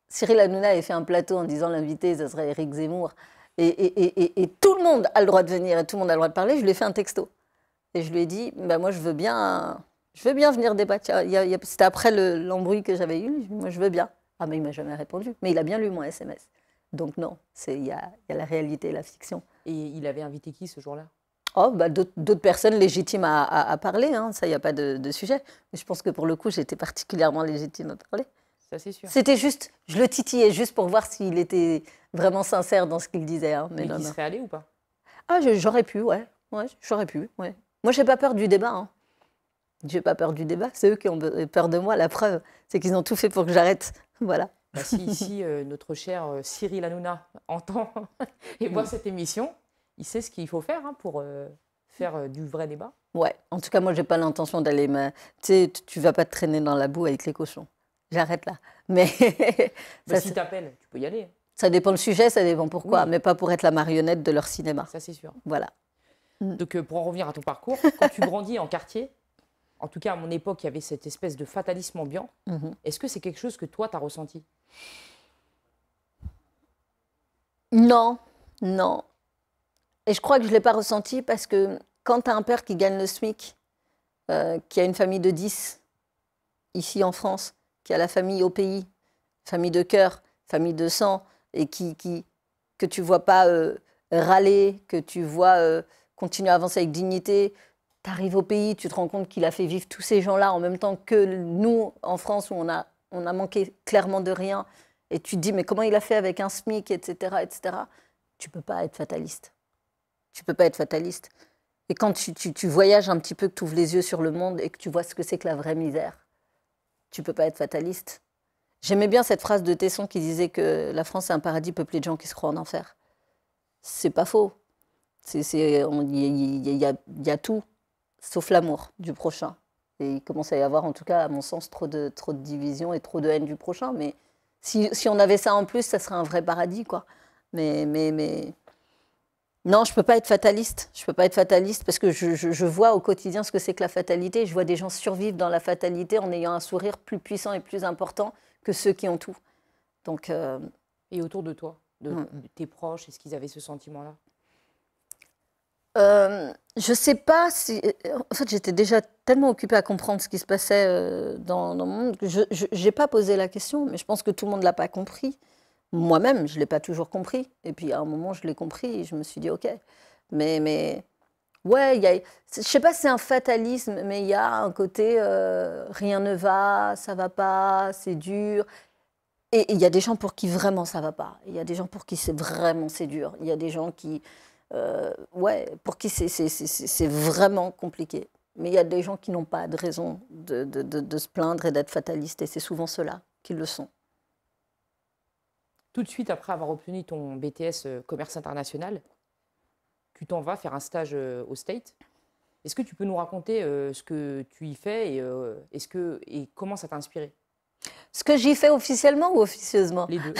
Cyril Hanouna avait fait un plateau en disant l'invité, ça serait Eric Zemmour, et, et, tout le monde a le droit de venir et tout le monde a le droit de parler, je lui ai fait un texto. Et je lui ai dit, bah, moi, je veux bien, je veux bien venir débattre. C'était après l'embrouille que j'avais eue. Moi, je veux bien. Ah, mais il m'a jamais répondu. Mais il a bien lu mon SMS. Donc non, il y a, la réalité et la fiction. Et il avait invité qui ce jour-là Oh, bah, d'autres personnes légitimes à, parler, hein. ça, il n'y a pas de, sujet. Mais je pense que pour le coup, j'étais particulièrement légitime à parler. Ça, c'est sûr. C'était juste, je le titillais juste pour voir s'il était vraiment sincère dans ce qu'il disait. Hein. Mais, Mais il serait allé ou pas Ah, j'aurais pu, ouais. ouais j'aurais pu, ouais. Moi, je n'ai pas peur du débat. Hein. Je n'ai pas peur du débat. C'est eux qui ont peur de moi. La preuve, c'est qu'ils ont tout fait pour que j'arrête. Voilà. Bah, si ici, euh, notre cher euh, Cyril Hanouna entend et voit cette émission, il sait ce qu'il faut faire hein, pour euh, faire du vrai débat. Ouais. En tout cas, moi, je n'ai pas l'intention d'aller. Me... Tu ne vas pas te traîner dans la boue avec les cochons. J'arrête là. Mais. Bah, ça, bah, t'appelles, tu peux y aller. Ça dépend le sujet, ça dépend pourquoi, mais pas pour être la marionnette de leur cinéma. Ça, c'est sûr. Voilà. Mm. Donc, euh, pour en revenir à ton parcours, quand tu grandis en quartier, en tout cas à mon époque, il y avait cette espèce de fatalisme ambiant. Mhm. Est-ce que c'est quelque chose que toi, tu as ressenti Non, non. Et je crois que je ne l'ai pas ressenti parce que quand tu as un père qui gagne le SMIC, euh, qui a une famille de 10 ici en France, qui a la famille au pays, famille de cœur, famille de sang, et qui, que tu vois pas euh, râler, que tu vois continue à avancer avec dignité. Tu arrives au pays, tu te rends compte qu'il a fait vivre tous ces gens-là en même temps que nous, en France, où on a, on a manqué clairement de rien. Et tu te dis, mais comment il a fait avec un SMIC, etc., etc. Tu peux pas être fataliste. Tu peux pas être fataliste. Et quand tu, tu voyages un petit peu, que tu ouvres les yeux sur le monde et que tu vois ce que c'est que la vraie misère, tu peux pas être fataliste. J'aimais bien cette phrase de Tesson qui disait que la France est un paradis peuplé de gens qui se croient en enfer. C'est pas faux. Il y, y, y, a tout, sauf l'amour du prochain. Et il commence à y avoir, en tout cas, à mon sens, trop de, trop de division et trop de haine du prochain. Mais si, si on avait ça en plus, ça serait un vrai paradis, quoi. Mais, mais, mais... Non, je ne peux pas être fataliste. Je peux pas être fataliste parce que je, je, vois au quotidien ce que c'est que la fatalité. Je vois des gens survivre dans la fatalité en ayant un sourire plus puissant et plus important que ceux qui ont tout. Donc, euh, Et autour de toi, de mm. tes proches, est-ce qu'ils avaient ce sentiment-là euh, je ne sais pas si. En fait, j'étais déjà tellement occupée à comprendre ce qui se passait euh, dans, le monde que je n'ai pas posé la question, mais je pense que tout le monde ne l'a pas compris. Moi-même, je ne l'ai pas toujours compris. Et puis à un moment, je l'ai compris et je me suis dit, OK. Mais, mais Ouais, y a, je sais pas si c'est un fatalisme, mais il y a un côté euh, rien ne va, ça va pas, c'est dur. Et il y a des gens pour qui vraiment ça va pas. Il y a des gens pour qui c'est vraiment c'est dur. Il y a des gens qui euh, ouais, pour qui c'est vraiment compliqué. Mais il y a des gens qui n'ont pas de raison de, se plaindre et d'être fatalistes, et c'est souvent ceux-là qui le sont. Tout de suite après avoir obtenu ton BTS euh, commerce international, tu t'en vas faire un stage euh, au State. Est-ce que tu peux nous raconter ce que tu y fais et, et comment ça t'a inspiré ce que j'y fais officiellement ou officieusement Les deux.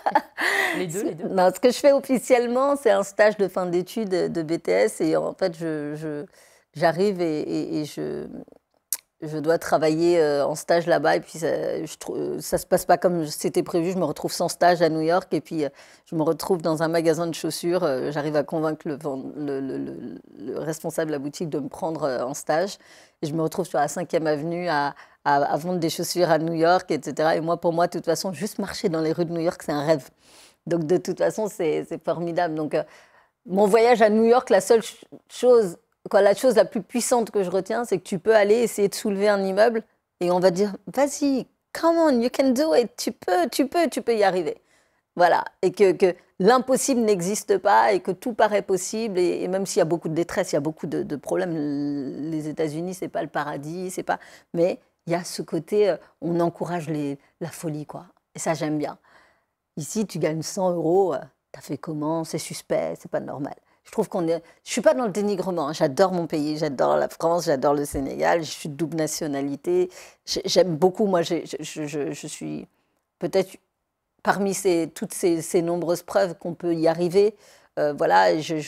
les deux, les deux. Non, ce que je fais officiellement, c'est un stage de fin d'études de BTS et en fait, je, j'arrive et, je, je dois travailler euh, en stage là-bas et puis ça, ne euh, ça se passe pas comme c'était prévu. Je me retrouve sans stage à New York et puis euh, je me retrouve dans un magasin de chaussures. J'arrive à convaincre le, le, responsable de la boutique de me prendre en stage et je me retrouve sur la 5e avenue à à, vendre des chaussures à New York, etc. Et moi, pour moi, de toute façon, juste marcher dans les rues de New York, c'est un rêve. Donc, de toute façon, c'est formidable. Donc, euh, mon voyage à New York, la seule chose, quoi, la chose la plus puissante que je retiens, c'est que tu peux aller essayer de soulever un immeuble et on va dire, vas-y, come on, you can do it, tu peux, tu peux, tu peux y arriver. Voilà. Et que, l'impossible n'existe pas et que tout paraît possible. Et, même s'il y a beaucoup de détresse, il y a beaucoup de, de problèmes. Les États-Unis, c'est pas le paradis, c'est pas. Mais il y a ce côté, euh, on encourage les, la folie, quoi. Et ça, j'aime bien. Ici, tu gagnes 100 euros, euh, t'as fait comment C'est suspect, c'est pas normal. Je trouve qu'on est. Je suis pas dans le dénigrement. Hein. J'adore mon pays, j'adore la France, j'adore le Sénégal. Je suis double nationalité. J'aime beaucoup. Moi, je, suis peut-être parmi ces, toutes ces, nombreuses preuves qu'on peut y arriver. Euh, voilà, je,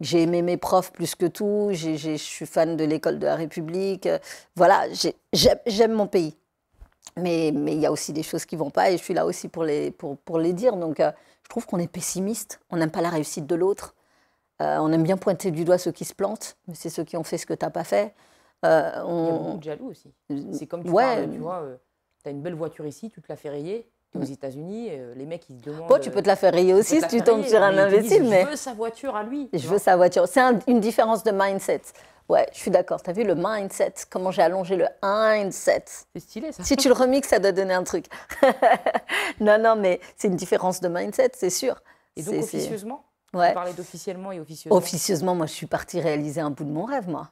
j'ai aimé mes profs plus que tout. je suis fan de l'école de la République. Voilà, j'aime, mon pays. Mais il y a aussi des choses qui vont pas et je suis là aussi pour les, pour, pour les dire. Donc, euh, je trouve qu'on est pessimiste. On n'aime pas la réussite de l'autre. Euh, on aime bien pointer du doigt ceux qui se plantent, mais c'est ceux qui ont fait ce que tu n'as pas fait. on... Euh, il y a beaucoup de jaloux aussi. C'est comme tu parles, tu vois, tu as une belle voiture ici, tu te la fais rayer aux États-Unis, euh, les mecs, ils demandent. tu peux te la faire rayer euh, aussi si tu tombes sur un imbécile, mais. Je veux sa voiture à lui. Je veux sa voiture. C'est une différence de mindset. Ouais, je suis d'accord. T'as vu le mindset Comment j'ai allongé le mindset C'est stylé ça. Si tu le remixes, ça doit donner un truc. non, non, mais c'est une différence de mindset, c'est sûr. Et donc officieusement Ouais. d'officiellement et officieusement. Officieusement, moi, je suis partie réaliser un bout de mon rêve, moi.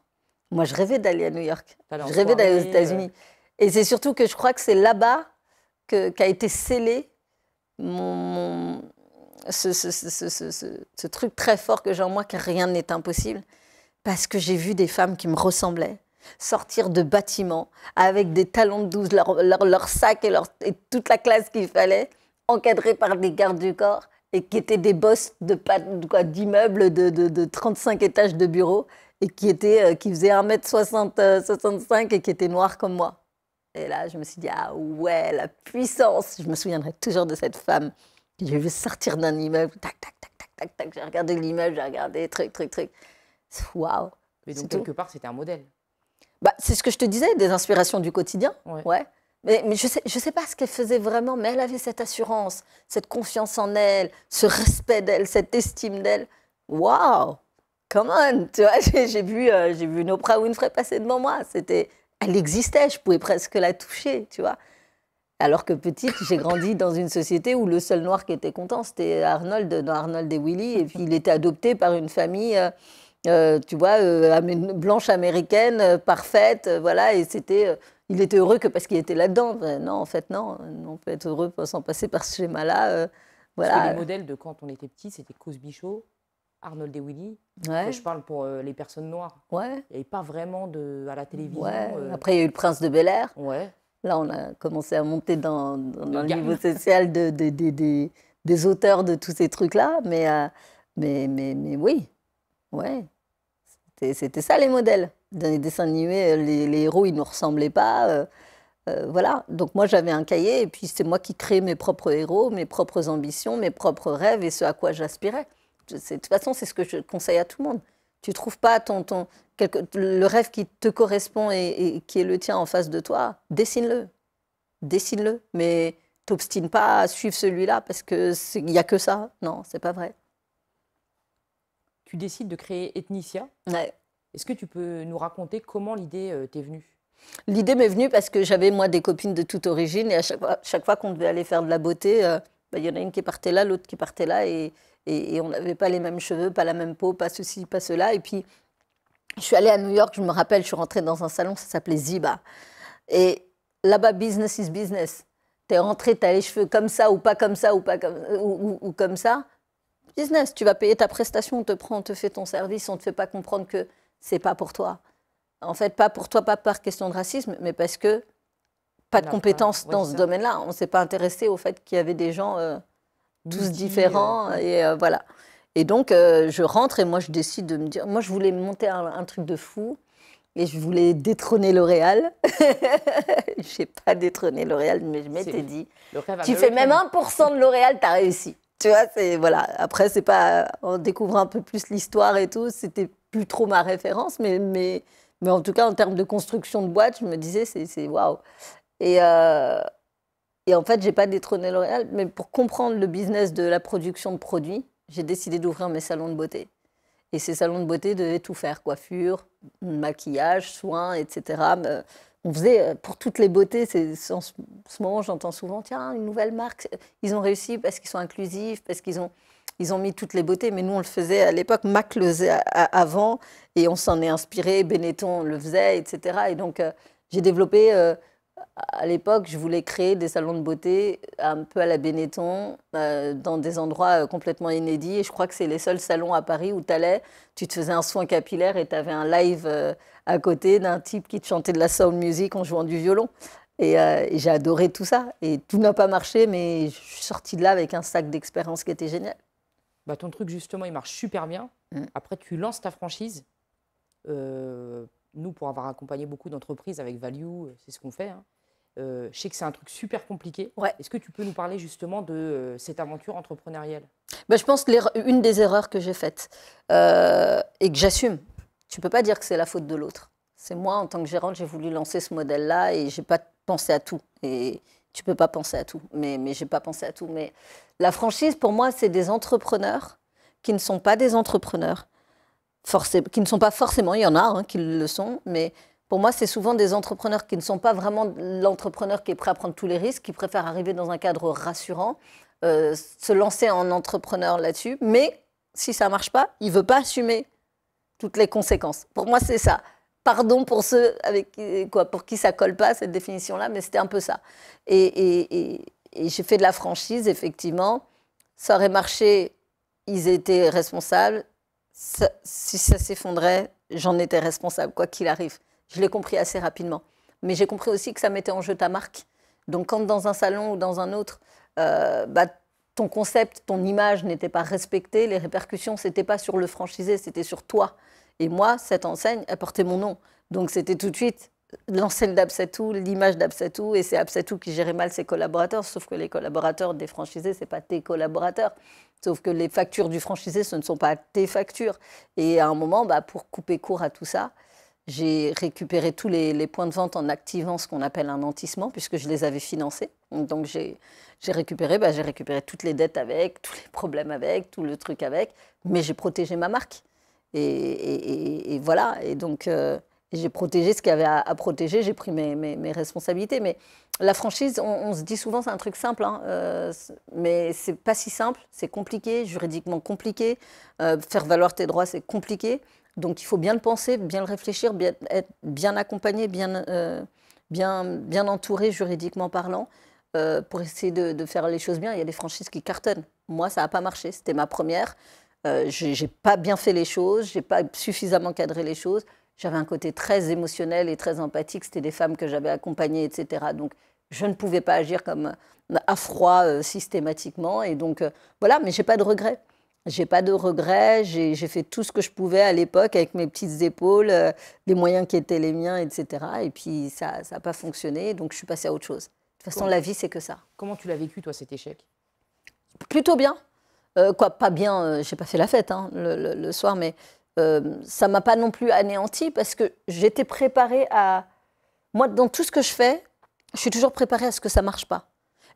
Moi, je rêvais d'aller à New York. Je rêvais d'aller aux euh, États-Unis. Et c'est surtout que je crois que c'est là-bas qu'a a été scellé mon, ce, ce, ce, ce, truc très fort que j'ai en moi, que rien n'est impossible, parce que j'ai vu des femmes qui me ressemblaient sortir de bâtiments avec des talons de 12, leur, sac et, leur, et toute la classe qu'il fallait, encadrées par des gardes du corps et qui étaient des bosses d'immeubles de, de, de, 35 étages de bureaux et qui, étaient, euh, qui faisaient 1 m 65 et qui étaient noires comme moi. Et là, je me suis dit, ah ouais, la puissance. Je me souviendrai toujours de cette femme que j'ai vue sortir d'un immeuble. Tac, tac, tac, tac, tac, tac. J'ai regardé l'immeuble, j'ai regardé truc, truc, truc. Waouh. Mais donc, quelque part, c'était un modèle. Bah, c'est ce que je te disais, des inspirations du quotidien. Ouais. Mais, je ne sais, je sais pas ce qu'elle faisait vraiment, mais elle avait cette assurance, cette confiance en elle, ce respect d'elle, cette estime d'elle. Waouh Come on Tu vois, j'ai vu, euh, j'ai vu Oprah Winfrey passer devant moi. C'était elle existait, je pouvais presque la toucher, tu vois. Alors que petite, j'ai grandi dans une société où le seul noir qui était content, c'était Arnold, dans Arnold et Willy. Et puis, il était adopté par une famille, euh, euh, tu vois, euh, blanche américaine, parfaite, voilà. Et c'était, il était heureux que parce qu'il était là-dedans. non, en fait, non. On peut être heureux sans passer par ce schéma-là. voilà. Parce que les modèles de quand on était petit, c'était Cosby Show, Arnold et Willy. Je parle pour euh, les personnes noires. Ouais. Il pas vraiment de, à la télévision. Euh. Après, il y a eu le Prince de Bel Air. Ouais. Là, on a commencé à monter dans, le niveau social de, des auteurs de tous ces trucs-là. Mais, euh, mais, mais, mais, oui, ouais. C'était ça les modèles. Dans les dessins animés, les, les héros, ils ne nous ressemblaient pas. voilà, donc moi j'avais un cahier et puis c'est moi qui créais mes propres héros, mes propres ambitions, mes propres rêves et ce à quoi j'aspirais de toute façon, c'est ce que je conseille à tout le monde. Tu ne trouves pas ton, ton le rêve qui te correspond et, qui est le tien en face de toi, dessine-le. Dessine-le. Mais t'obstine pas à suivre celui-là parce qu'il n'y a que ça. Non, c'est pas vrai. Tu décides de créer Ethnicia. Est-ce que tu peux nous raconter comment l'idée euh, t'est venue L'idée m'est venue parce que j'avais moi des copines de toute origine et à chaque fois, chaque fois qu'on devait aller faire de la beauté, euh, bah, il y en a une qui partait là, l'autre qui partait là et, et, on n'avait pas les mêmes cheveux, pas la même peau, pas ceci, pas cela. Et puis, je suis allée à New York, je me rappelle, je suis rentrée dans un salon, ça s'appelait Ziba. Et là-bas, business is business. T'es rentrée, t'as les cheveux comme ça ou pas comme ça ou pas comme, ou, comme ça. Business, tu vas payer ta prestation, on te prend, on te fait ton service, on ne te fait pas comprendre que c'est pas pour toi. En fait, pas pour toi, pas par question de racisme, mais parce que pas de compétences dans ce domaine-là. On s'est pas intéressé au fait qu'il y avait des gens. Euh, tous différents. Euh, et euh, voilà. Et donc, euh, je rentre et moi, je décide de me dire. Moi, je voulais monter un, truc de fou et je voulais détrôner L'Oréal. je n'ai pas détrôné L'Oréal, mais je m'étais dit tu fais même 1% de L'Oréal, tu as réussi. Tu vois, c'est. Voilà. Après, c'est pas. En découvre un peu plus l'histoire et tout, c'était plus trop ma référence, mais, mais, mais en tout cas, en termes de construction de boîte, je me disais c'est waouh. Et, et en fait, j'ai pas détrôné L'Oréal, mais pour comprendre le business de la production de produits, j'ai décidé d'ouvrir mes salons de beauté. Et ces salons de beauté devaient tout faire coiffure, maquillage, soins, etc. On faisait euh, pour toutes les beautés. En ce moment, j'entends souvent tiens, une nouvelle marque. Ils ont réussi parce qu'ils sont inclusifs, parce qu'ils ont ils ont mis toutes les beautés, mais nous on le faisait à l'époque, Mac le faisait avant, et on s'en est inspiré, Benetton le faisait, etc. Et donc euh, j'ai développé euh, à l'époque, je voulais créer des salons de beauté un peu à la Benetton, euh, dans des endroits euh, complètement inédits. Et je crois que c'est les seuls salons à Paris où tu allais, tu te faisais un soin capillaire et tu avais un live euh, à côté d'un type qui te chantait de la sound music en jouant du violon. Et, j'ai adoré tout ça. Et tout n'a pas marché, mais je suis sortie de là avec un sac d'expérience qui était génial. Bah, ton truc, justement, il marche super bien. Mm. Après, tu lances ta franchise nous, pour avoir accompagné beaucoup d'entreprises avec Value, euh, c'est ce qu'on fait. Hein. Euh, je sais que c'est un truc super compliqué. Est-ce que tu peux nous parler justement de euh, cette aventure entrepreneuriale bah, Je pense que une des erreurs que j'ai faites et que j'assume, tu ne peux pas dire que c'est la faute de l'autre. C'est moi, en tant que gérante, j'ai voulu lancer ce modèle-là et je n'ai pas pensé à tout. Et tu ne peux pas penser à tout, mais, mais je n'ai pas pensé à tout. Mais la franchise, pour moi, c'est des entrepreneurs qui ne sont pas des entrepreneurs, qui ne sont pas forcément, il y en a hein, qui le sont, mais pour moi, c'est souvent des entrepreneurs qui ne sont pas vraiment l'entrepreneur qui est prêt à prendre tous les risques, qui préfère arriver dans un cadre rassurant, euh, se lancer en entrepreneur là-dessus, mais si ça ne marche pas, il ne veut pas assumer toutes les conséquences. Pour moi, c'est ça. Pardon pour ceux avec quoi, pour qui ça colle pas, cette définition-là, mais c'était un peu ça. Et, et j'ai fait de la franchise, effectivement. Ça aurait marché, ils étaient responsables, si ça s'effondrait, j'en étais responsable, quoi qu'il arrive. Je l'ai compris assez rapidement. Mais j'ai compris aussi que ça mettait en jeu ta marque. Donc quand dans un salon ou dans un autre, euh, bah, ton concept, ton image n'était pas respectée, les répercussions, c'était pas sur le franchisé, c'était sur toi. Et moi, cette enseigne, elle portait mon nom. Donc c'était tout de suite, l'ancienne d'Absatou, l'image d'Absatou, et c'est Absatou qui gérait mal ses collaborateurs, sauf que les collaborateurs des franchisés, ce n'est pas tes collaborateurs. Sauf que les factures du franchisé, ce ne sont pas tes factures. Et à un moment, bah, pour couper court à tout ça, j'ai récupéré tous les, points de vente en activant ce qu'on appelle un nantissement, puisque je les avais financés. Donc j'ai récupéré, bah, j'ai récupéré toutes les dettes avec, tous les problèmes avec, tout le truc avec, mais j'ai protégé ma marque. Et, voilà. Et donc, euh, j'ai protégé ce qu'il y avait à, protéger, j'ai pris mes, responsabilités. Mais la franchise, on, se dit souvent c'est un truc simple, hein, euh, ce mais c'est pas si simple, c'est compliqué, juridiquement compliqué, euh, faire valoir tes droits c'est compliqué, donc il faut bien le penser, bien le réfléchir, bien être bien accompagné, bien, euh, bien, bien entouré juridiquement parlant. pour essayer de, faire les choses bien, il y a des franchises qui cartonnent. Moi, ça n'a pas marché. C'était ma première. j'ai pas bien fait les choses. J'ai pas suffisamment cadré les choses j'avais un côté très émotionnel et très empathique. C'était des femmes que j'avais accompagnées, etc. Donc, je ne pouvais pas agir comme euh, à froid euh, systématiquement. Et donc, euh, voilà, mais j'ai pas de regrets. J'ai pas de regrets. J'ai fait tout ce que je pouvais à l'époque avec mes petites épaules, les moyens qui étaient les miens, etc. Et puis, ça n'a pas fonctionné. Donc, je suis passée à autre chose. De toute façon, la vie, c'est que ça. Comment tu l'as vécu, toi, cet échec Plutôt bien. quoi, pas bien, j'ai pas fait la fête hein, le soir, mais euh, ça m'a pas non plus anéanti parce que j'étais préparée à. Moi, dans tout ce que je fais, je suis toujours préparée à ce que ça marche pas.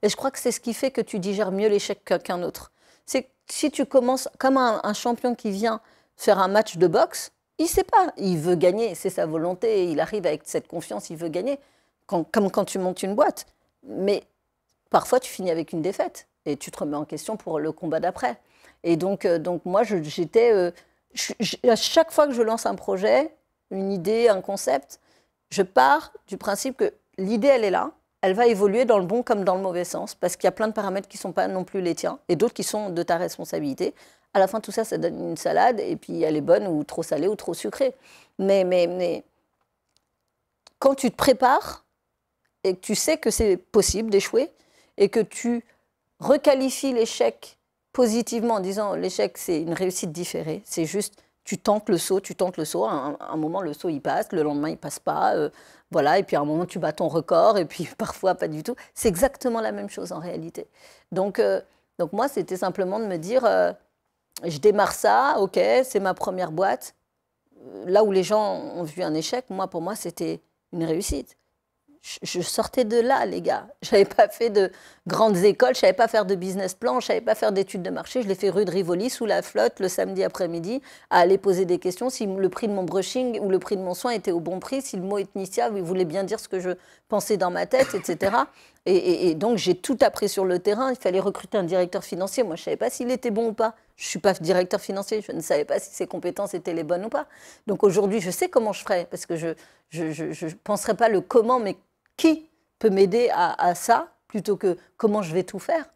Et je crois que c'est ce qui fait que tu digères mieux l'échec qu'un autre. C'est si tu commences comme un, champion qui vient faire un match de boxe, il sait pas, il veut gagner, c'est sa volonté, il arrive avec cette confiance, il veut gagner, comme quand tu montes une boîte. Mais parfois, tu finis avec une défaite et tu te remets en question pour le combat d'après. Et donc, euh, donc moi, j'étais euh, à chaque fois que je lance un projet, une idée, un concept, je pars du principe que l'idée, elle est là, elle va évoluer dans le bon comme dans le mauvais sens, parce qu'il y a plein de paramètres qui ne sont pas non plus les tiens, et d'autres qui sont de ta responsabilité. À la fin, tout ça, ça donne une salade, et puis elle est bonne ou trop salée ou trop sucrée. Mais, mais, mais quand tu te prépares, et que tu sais que c'est possible d'échouer, et que tu requalifies l'échec positivement en disant l'échec, c'est une réussite différée. C'est juste, tu tentes le saut, tu tentes le saut. un, moment, le saut, il passe. Le lendemain, il passe pas. Euh, voilà. Et puis, à un moment, tu bats ton record. Et puis, parfois, pas du tout. C'est exactement la même chose en réalité. Donc, euh, donc moi, c'était simplement de me dire, euh, je démarre ça. OK, c'est ma première boîte. Là où les gens ont vu un échec, moi, pour moi, c'était une réussite je sortais de là, les gars. Je n'avais pas fait de grandes écoles, je ne pas faire de business plan, je ne pas faire d'études de marché. Je l'ai fait rue de Rivoli, sous la flotte, le samedi après-midi, à aller poser des questions si le prix de mon brushing ou le prix de mon soin était au bon prix, si le mot ethnicia voulait bien dire ce que je pensais dans ma tête, etc. Et, donc, j'ai tout appris sur le terrain. Il fallait recruter un directeur financier. Moi, je ne savais pas s'il était bon ou pas. Je ne suis pas directeur financier, je ne savais pas si ses compétences étaient les bonnes ou pas. Donc aujourd'hui, je sais comment je ferais, parce que je ne je, penserais pas le comment, mais qui peut m'aider à, ça plutôt que comment je vais tout faire.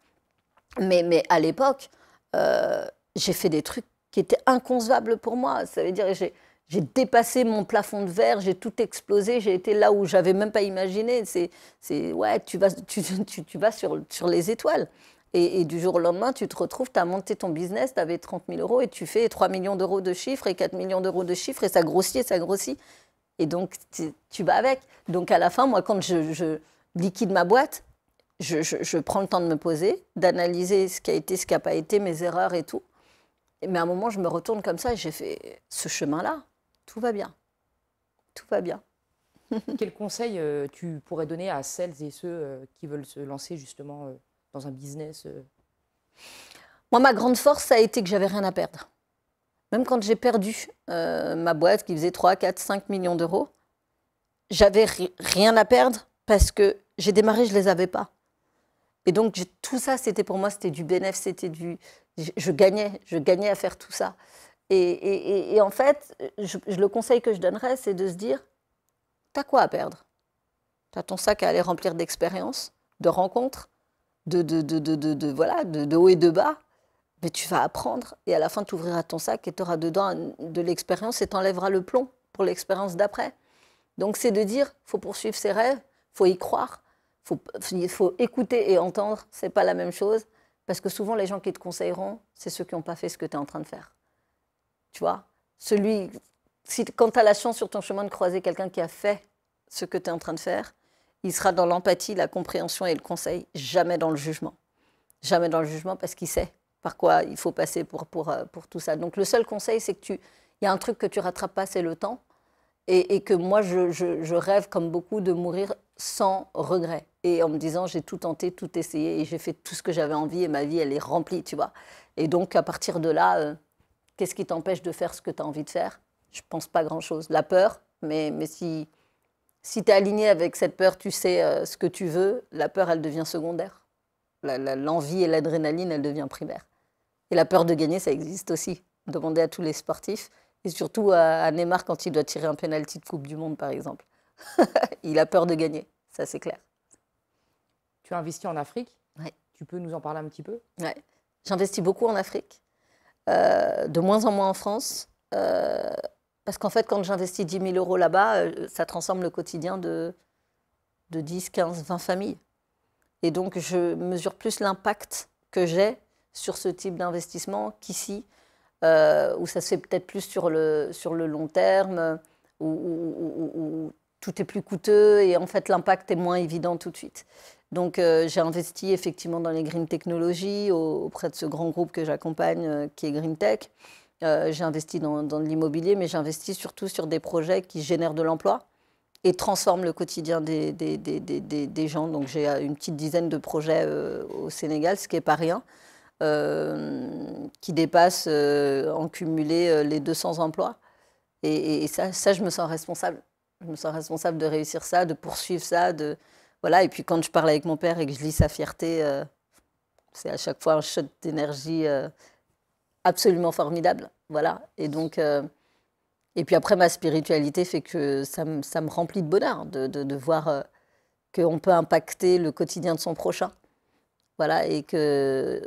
Mais, mais à l'époque, euh, j'ai fait des trucs qui étaient inconcevables pour moi. Ça veut dire j'ai j'ai dépassé mon plafond de verre, j'ai tout explosé, j'ai été là où j'avais même pas imaginé. C'est, c'est ouais, tu vas, tu, tu, vas sur, sur les étoiles. Et, et, du jour au lendemain, tu te retrouves, tu as monté ton business, tu avais 30 000 euros et tu fais 3 millions d'euros de chiffres et 4 millions d'euros de chiffres et ça grossit ça grossit. Et donc, tu vas avec. Donc, à la fin, moi, quand je, liquide ma boîte, je, prends le temps de me poser, d'analyser ce qui a été, ce qui n'a pas été, mes erreurs et tout. Mais à un moment, je me retourne comme ça et j'ai fait ce chemin-là, tout va bien. Tout va bien. Quel conseil euh, tu pourrais donner à celles et ceux euh, qui veulent se lancer justement euh, dans un business Moi, ma grande force, ça a été que j'avais rien à perdre. Même quand j'ai perdu euh, ma boîte qui faisait 3, 4, 5 millions d'euros, j'avais rien à perdre parce que j'ai démarré, je ne les avais pas. Et donc tout ça, c'était pour moi, c'était du bénéfice, c'était du, je, gagnais, je gagnais à faire tout ça. Et, en fait, je, le conseil que je donnerais, c'est de se dire, t'as quoi à perdre T'as ton sac à aller remplir d'expériences, de rencontres, de, de, voilà, de haut et de bas mais tu vas apprendre et à la fin, tu ouvriras ton sac et tu auras dedans de l'expérience et t'enlèveras le plomb pour l'expérience d'après. Donc c'est de dire, faut poursuivre ses rêves, faut y croire, faut, faut écouter et entendre, c'est pas la même chose, parce que souvent les gens qui te conseilleront, c'est ceux qui n'ont pas fait ce que tu es en train de faire. Tu vois, celui, si, quand tu as la chance sur ton chemin de croiser quelqu'un qui a fait ce que tu es en train de faire, il sera dans l'empathie, la compréhension et le conseil, jamais dans le jugement. Jamais dans le jugement parce qu'il sait par quoi il faut passer pour, pour, euh, pour tout ça. Donc le seul conseil, c'est que tu, il y a un truc que tu rattrapes pas, c'est le temps. Et, que moi, je, rêve, comme beaucoup, de mourir sans regret. Et en me disant, j'ai tout tenté, tout essayé, et j'ai fait tout ce que j'avais envie, et ma vie, elle est remplie, tu vois. Et donc, à partir de là, euh, qu'est-ce qui t'empêche de faire ce que tu as envie de faire Je pense pas grand-chose. La peur, mais, mais si, si tu es aligné avec cette peur, tu sais euh, ce que tu veux, la peur, elle devient secondaire. L'envie et l'adrénaline, elle devient primaire. Et la peur de gagner, ça existe aussi. Demandez à tous les sportifs, et surtout à Neymar quand il doit tirer un penalty de Coupe du Monde, par exemple. il a peur de gagner, ça c'est clair. Tu investis en Afrique Tu peux nous en parler un petit peu J'investis beaucoup en Afrique, euh, de moins en moins en France. Euh, parce qu'en fait, quand j'investis 10 000 euros là-bas, euh, ça transforme le quotidien de, de 10, 15, 20 familles. Et donc, je mesure plus l'impact que j'ai sur ce type d'investissement qu'ici, euh, où ça se fait peut-être plus sur le, sur le long terme, où, tout est plus coûteux et en fait l'impact est moins évident tout de suite. Donc euh, j'ai investi effectivement dans les green technologies auprès de ce grand groupe que j'accompagne euh, qui est Green Tech. j'ai investi dans, de l'immobilier, mais j'investis surtout sur des projets qui génèrent de l'emploi et transforment le quotidien des, des, des, des gens. Donc j'ai une petite dizaine de projets au Sénégal, ce qui n'est pas rien. Euh, qui dépasse euh, en cumulé euh, les 200 emplois. Et, ça, ça, je me sens responsable. Je me sens responsable de réussir ça, de poursuivre ça, de voilà. Et puis quand je parle avec mon père et que je lis sa fierté, c'est à chaque fois un shot d'énergie absolument formidable, voilà. Et donc, et puis après ma spiritualité fait que ça, me, ça me remplit de bonheur de, de, voir qu'on peut impacter le quotidien de son prochain, voilà, et que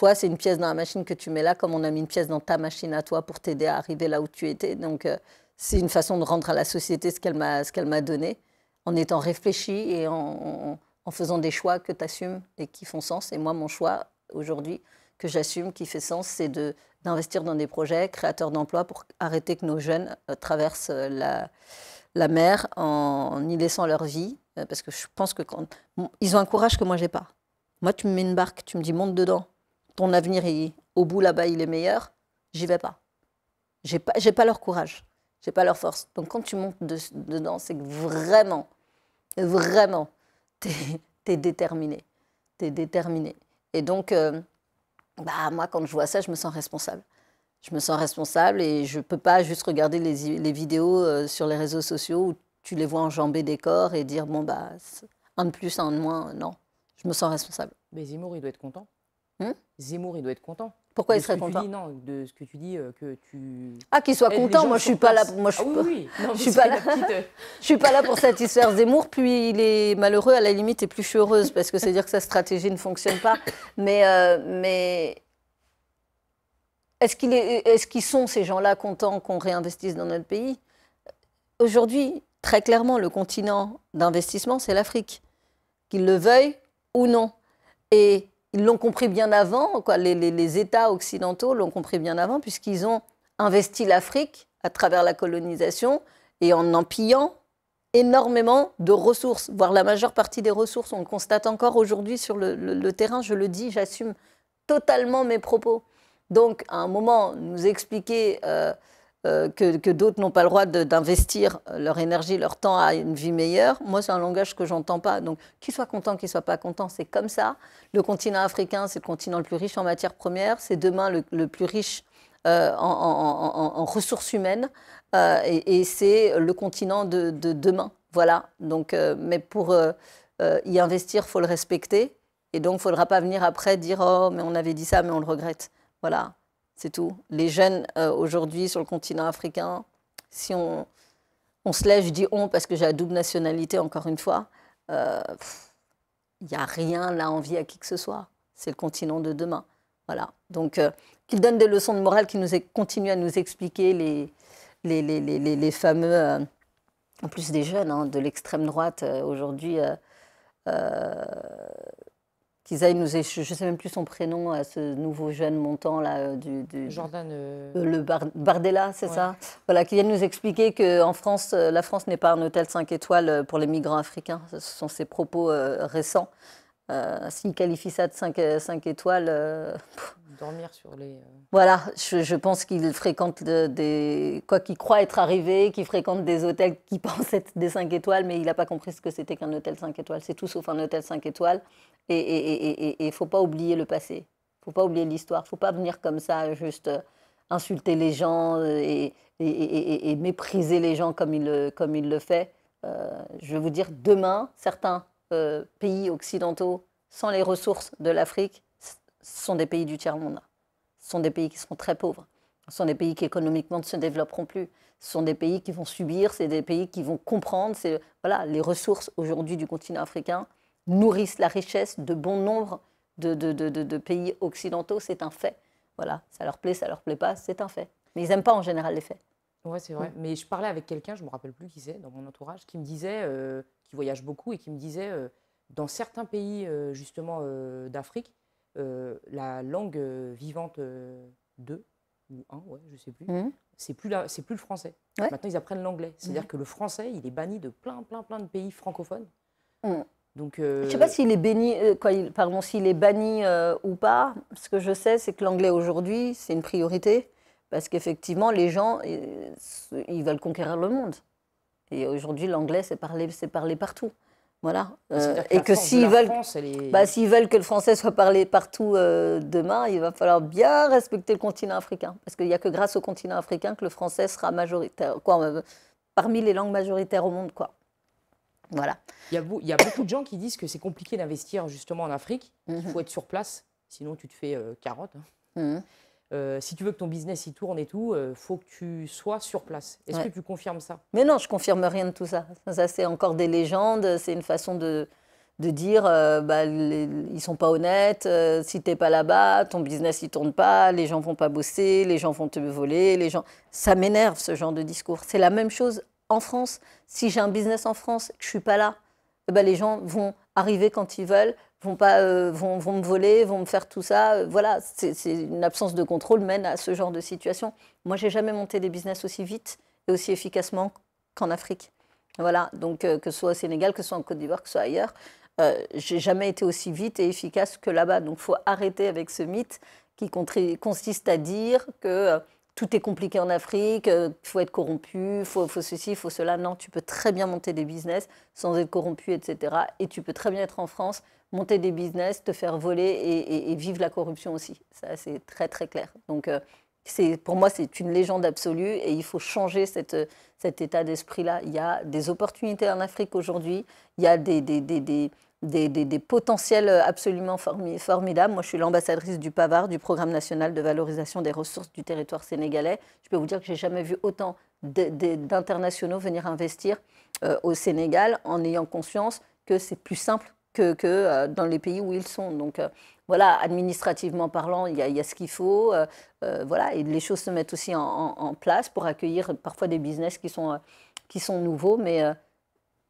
toi, c'est une pièce dans la machine que tu mets là, comme on a mis une pièce dans ta machine à toi pour t'aider à arriver là où tu étais. Donc, euh, c'est une façon de rendre à la société ce qu'elle m'a ce qu'elle m'a donné, en étant réfléchi et en, en, faisant des choix que tu assumes et qui font sens. Et moi, mon choix aujourd'hui, que j'assume, qui fait sens, c'est de d'investir dans des projets créateurs d'emplois pour arrêter que nos jeunes euh, traversent euh, la, la, mer en, y laissant leur vie. parce que je pense que quand. ils ont un courage que moi, j'ai pas. Moi, tu me mets une barque, tu me dis monte dedans ton avenir au bout là-bas, il est meilleur, j'y vais pas. J'ai pas, j'ai pas leur courage, j'ai pas leur force. Donc quand tu montes dedans, c'est que vraiment, vraiment, t'es es déterminé, t'es déterminé. Et donc, euh, bah moi quand je vois ça, je me sens responsable. Je me sens responsable et je peux pas juste regarder les, vidéos euh, sur les réseaux sociaux où tu les vois enjamber des corps et dire bon bah un de plus, un de moins, non. Je me sens responsable. Mais Zimour, il doit être content. Hmm Zemmour, il doit être content. Pourquoi il serait content de ce que tu dis, euh, que tu. Ah, qu'il soit content. Moi, je suis pas là. Moi, je ah je suis pas là. Euh, je suis pas là pour satisfaire Zemmour. Puis il est malheureux à la limite et plus je suis heureuse parce que c'est dire que sa stratégie ne fonctionne pas. Mais euh, mais est-ce qu'ils est... est sont ces gens-là contents qu'on réinvestisse dans notre pays Aujourd'hui, très clairement, le continent d'investissement, c'est l'Afrique, qu'ils le veuillent ou non. Et ils l'ont compris bien avant, quoi. Les, États occidentaux l'ont compris bien avant, puisqu'ils ont investi l'Afrique à travers la colonisation et en pillant énormément de ressources, voire la majeure partie des ressources. On le constate encore aujourd'hui sur le, terrain, je le dis, j'assume totalement mes propos. Donc, à un moment, nous expliquer euh, euh, que, d'autres n'ont pas le droit d'investir leur énergie, leur temps à une vie meilleure. Moi, c'est un langage que j'entends pas. Donc, qu'ils soient contents, qu'ils soient pas content, c'est comme ça. Le continent africain, c'est le continent le plus riche en matières premières. C'est demain le, plus riche euh, en, ressources humaines. Euh, et, c'est le continent de, demain. Voilà. Donc, mais pour y investir, faut le respecter. Et donc, faudra pas venir après dire oh, mais on avait dit ça, mais on le regrette. Voilà. C'est tout. Les jeunes euh, aujourd'hui sur le continent africain, si on, se lève, je dis on parce que j'ai la double nationalité encore une fois, il euh, n'y a rien là envie à qui que ce soit. C'est le continent de demain. Voilà. Donc, qui euh, qu'ils donnent des leçons de morale, qu'ils nous continuent à nous expliquer les, les, fameux, en plus des jeunes hein, de l'extrême droite aujourd'hui nous je ne sais même plus son prénom à ce nouveau jeune montant là euh, du, euh, euh, le Bardella, c'est ça Voilà, vient de nous expliquer que en France, la France n'est pas un hôtel 5 étoiles pour les migrants africains. Ce sont ses propos récents. S'il qualifie ça de 5, étoiles, sur les. Euh, voilà, je, pense qu'il fréquente, euh, des. quoi qu'il croit être arrivé, qu'il fréquente des hôtels qui pensent être des 5 étoiles, mais il n'a pas compris ce que c'était qu'un hôtel 5 étoiles. C'est tout sauf un hôtel 5 étoiles. Et il ne faut pas oublier le passé. Il faut pas oublier l'histoire. Il faut pas venir comme ça, juste euh, insulter les gens et, et, mépriser les gens comme il, comme il le fait. je vais vous dire, demain, certains pays occidentaux, sans les ressources de l'Afrique, ce sont des pays du tiers-monde. Ce sont des pays qui sont très pauvres. Ce sont des pays qui économiquement ne se développeront plus. Ce sont des pays qui vont subir, c'est des pays qui vont comprendre. Voilà, les ressources aujourd'hui du continent africain nourrissent la richesse de bon nombre de, de, pays occidentaux, c'est un fait. Voilà, ça leur plaît, ça leur plaît pas, c'est un fait. Mais ils n'aiment pas en général les faits. Oui, c'est vrai. Mais je parlais avec quelqu'un, je ne me rappelle plus qui c'est, dans mon entourage, qui me disait, euh, qui voyage beaucoup et qui me disait, euh, dans certains pays euh, justement d'Afrique, euh, la langue euh, vivante 2 euh, ou 1, je ne sais plus, mmh. c'est plus, plus le français. Maintenant, ils apprennent l'anglais. Mmh. C'est-à-dire que le français, il est banni de plein, plein, plein de pays francophones. Mmh. Donc, Je ne sais pas s'il est, béni, quoi, il, s'il est banni ou pas. Ce que je sais, c'est que l'anglais aujourd'hui, c'est une priorité. Parce qu'effectivement, les gens, ils, veulent conquérir le monde. Et aujourd'hui, l'anglais, c'est parlé, c'est parlé partout. Voilà. Euh, et que s'ils veulent, bah, veulent que le français soit parlé partout euh, demain, il va falloir bien respecter le continent africain. Parce qu'il n'y a que grâce au continent africain que le français sera majoritaire, quoi, euh, parmi les langues majoritaires au monde. Quoi. Voilà. Il y, a, il y beaucoup de gens qui disent que c'est compliqué d'investir justement en Afrique. qu'il mhm. faut être sur place, sinon tu te fais carotte. Hein. Mhm. Euh, si tu veux que ton business y tourne et tout, il euh, faut que tu sois sur place. Est-ce que tu confirmes ça Mais non, je confirme rien de tout ça. Ça, c'est encore des légendes, c'est une façon de, dire euh, bah, ils sont pas honnêtes, si t'es pas là-bas, ton business il tourne pas, les gens vont pas bosser, les gens vont te voler, les gens. Ça m'énerve ce genre de discours. C'est la même chose en France. Si j'ai un business en France, que je suis pas là, eh ben, les gens vont arriver quand ils veulent, vont pas euh, vont, vont, me voler, vont me faire tout ça. Euh, voilà, c'est une absence de contrôle mène à ce genre de situation. Moi, j'ai jamais monté des business aussi vite et aussi efficacement qu'en Afrique. Voilà, donc euh, que ce soit au Sénégal, que ce soit en Côte d'Ivoire, que ce soit ailleurs, j'ai jamais été aussi vite et efficace que là-bas. Donc, faut arrêter avec ce mythe qui consiste à dire que tout est compliqué en Afrique, il faut être corrompu, il faut, faut, ceci, il faut cela. Non, tu peux très bien monter des business sans être corrompu, etc. Et tu peux très bien être en France monter des business, te faire voler et, vivre la corruption aussi. Ça, c'est très, très clair. Donc, euh, pour moi, c'est une légende absolue et il faut changer cet état d'esprit-là. Il y a des opportunités en Afrique aujourd'hui, il y a des, potentiels absolument formidables. Moi, je suis l'ambassadrice du PAVAR, du Programme national de valorisation des ressources du territoire sénégalais. Je peux vous dire que j'ai jamais vu autant d'internationaux venir investir euh, au Sénégal en ayant conscience que c'est plus simple que, euh, dans les pays où ils sont. Donc euh, voilà, administrativement parlant, il y, a, ce qu'il faut. Euh, voilà, et les choses se mettent aussi en, place pour accueillir parfois des business qui sont, qui sont nouveaux. Mais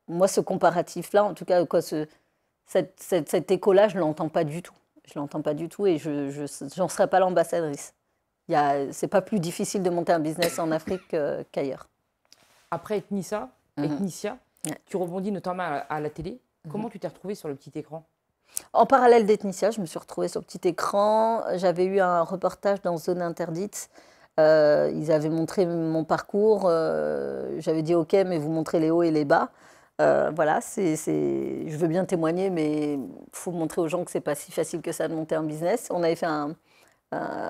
moi, ce comparatif-là, en tout cas, quoi, ce, cette, cette, cet écho-là, je ne l'entends pas du tout. Je ne l'entends pas du tout et je n'en serai pas l'ambassadrice. Ce n'est pas plus difficile de monter un business en Afrique qu'ailleurs. Après Ethnissa, mm-hmm. Ethnicia, tu rebondis notamment à la télé. Mhm. Comment tu t'es retrouvée sur le petit écran en parallèle d'Ethnicia, je me suis retrouvée sur le petit écran. J'avais eu un reportage dans Zone Interdite. Euh, ils avaient montré mon parcours. Euh, j'avais dit OK, mais vous montrez les hauts et les bas. Euh, voilà, c'est, je veux bien témoigner, mais il faut montrer aux gens que ce n'est pas si facile que ça de monter un business. On avait fait un,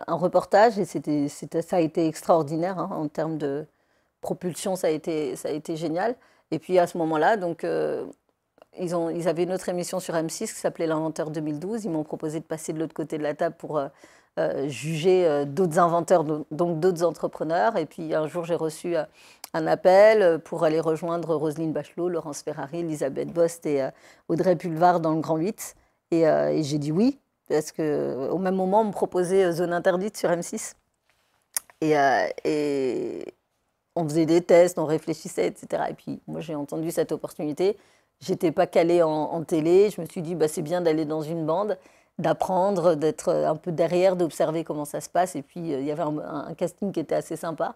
reportage et c'était, ça a été extraordinaire hein, en termes de propulsion, ça a été, ça a été génial. Et puis à ce moment-là, donc ils, avaient une autre émission sur M6 qui s'appelait L'Inventeur 2012. Ils m'ont proposé de passer de l'autre côté de la table pour euh, euh, juger euh, d'autres inventeurs, donc d'autres entrepreneurs. Et puis un jour, j'ai reçu un appel pour aller rejoindre Roselyne Bachelot, Laurence Ferrari, Elisabeth Bost et Audrey Pulvar dans le Grand 8. Et, j'ai dit oui, parce qu'au même moment, on me proposait Zone Interdite sur M6. et on faisait des tests, on réfléchissait, etc. Et puis moi, j'ai entendu cette opportunité j'étais pas calée en, télé. Je me suis dit, bah, c'est bien d'aller dans une bande, d'apprendre, d'être euh, un peu derrière, d'observer comment ça se passe. Et puis, euh, il y avait un, casting qui était assez sympa.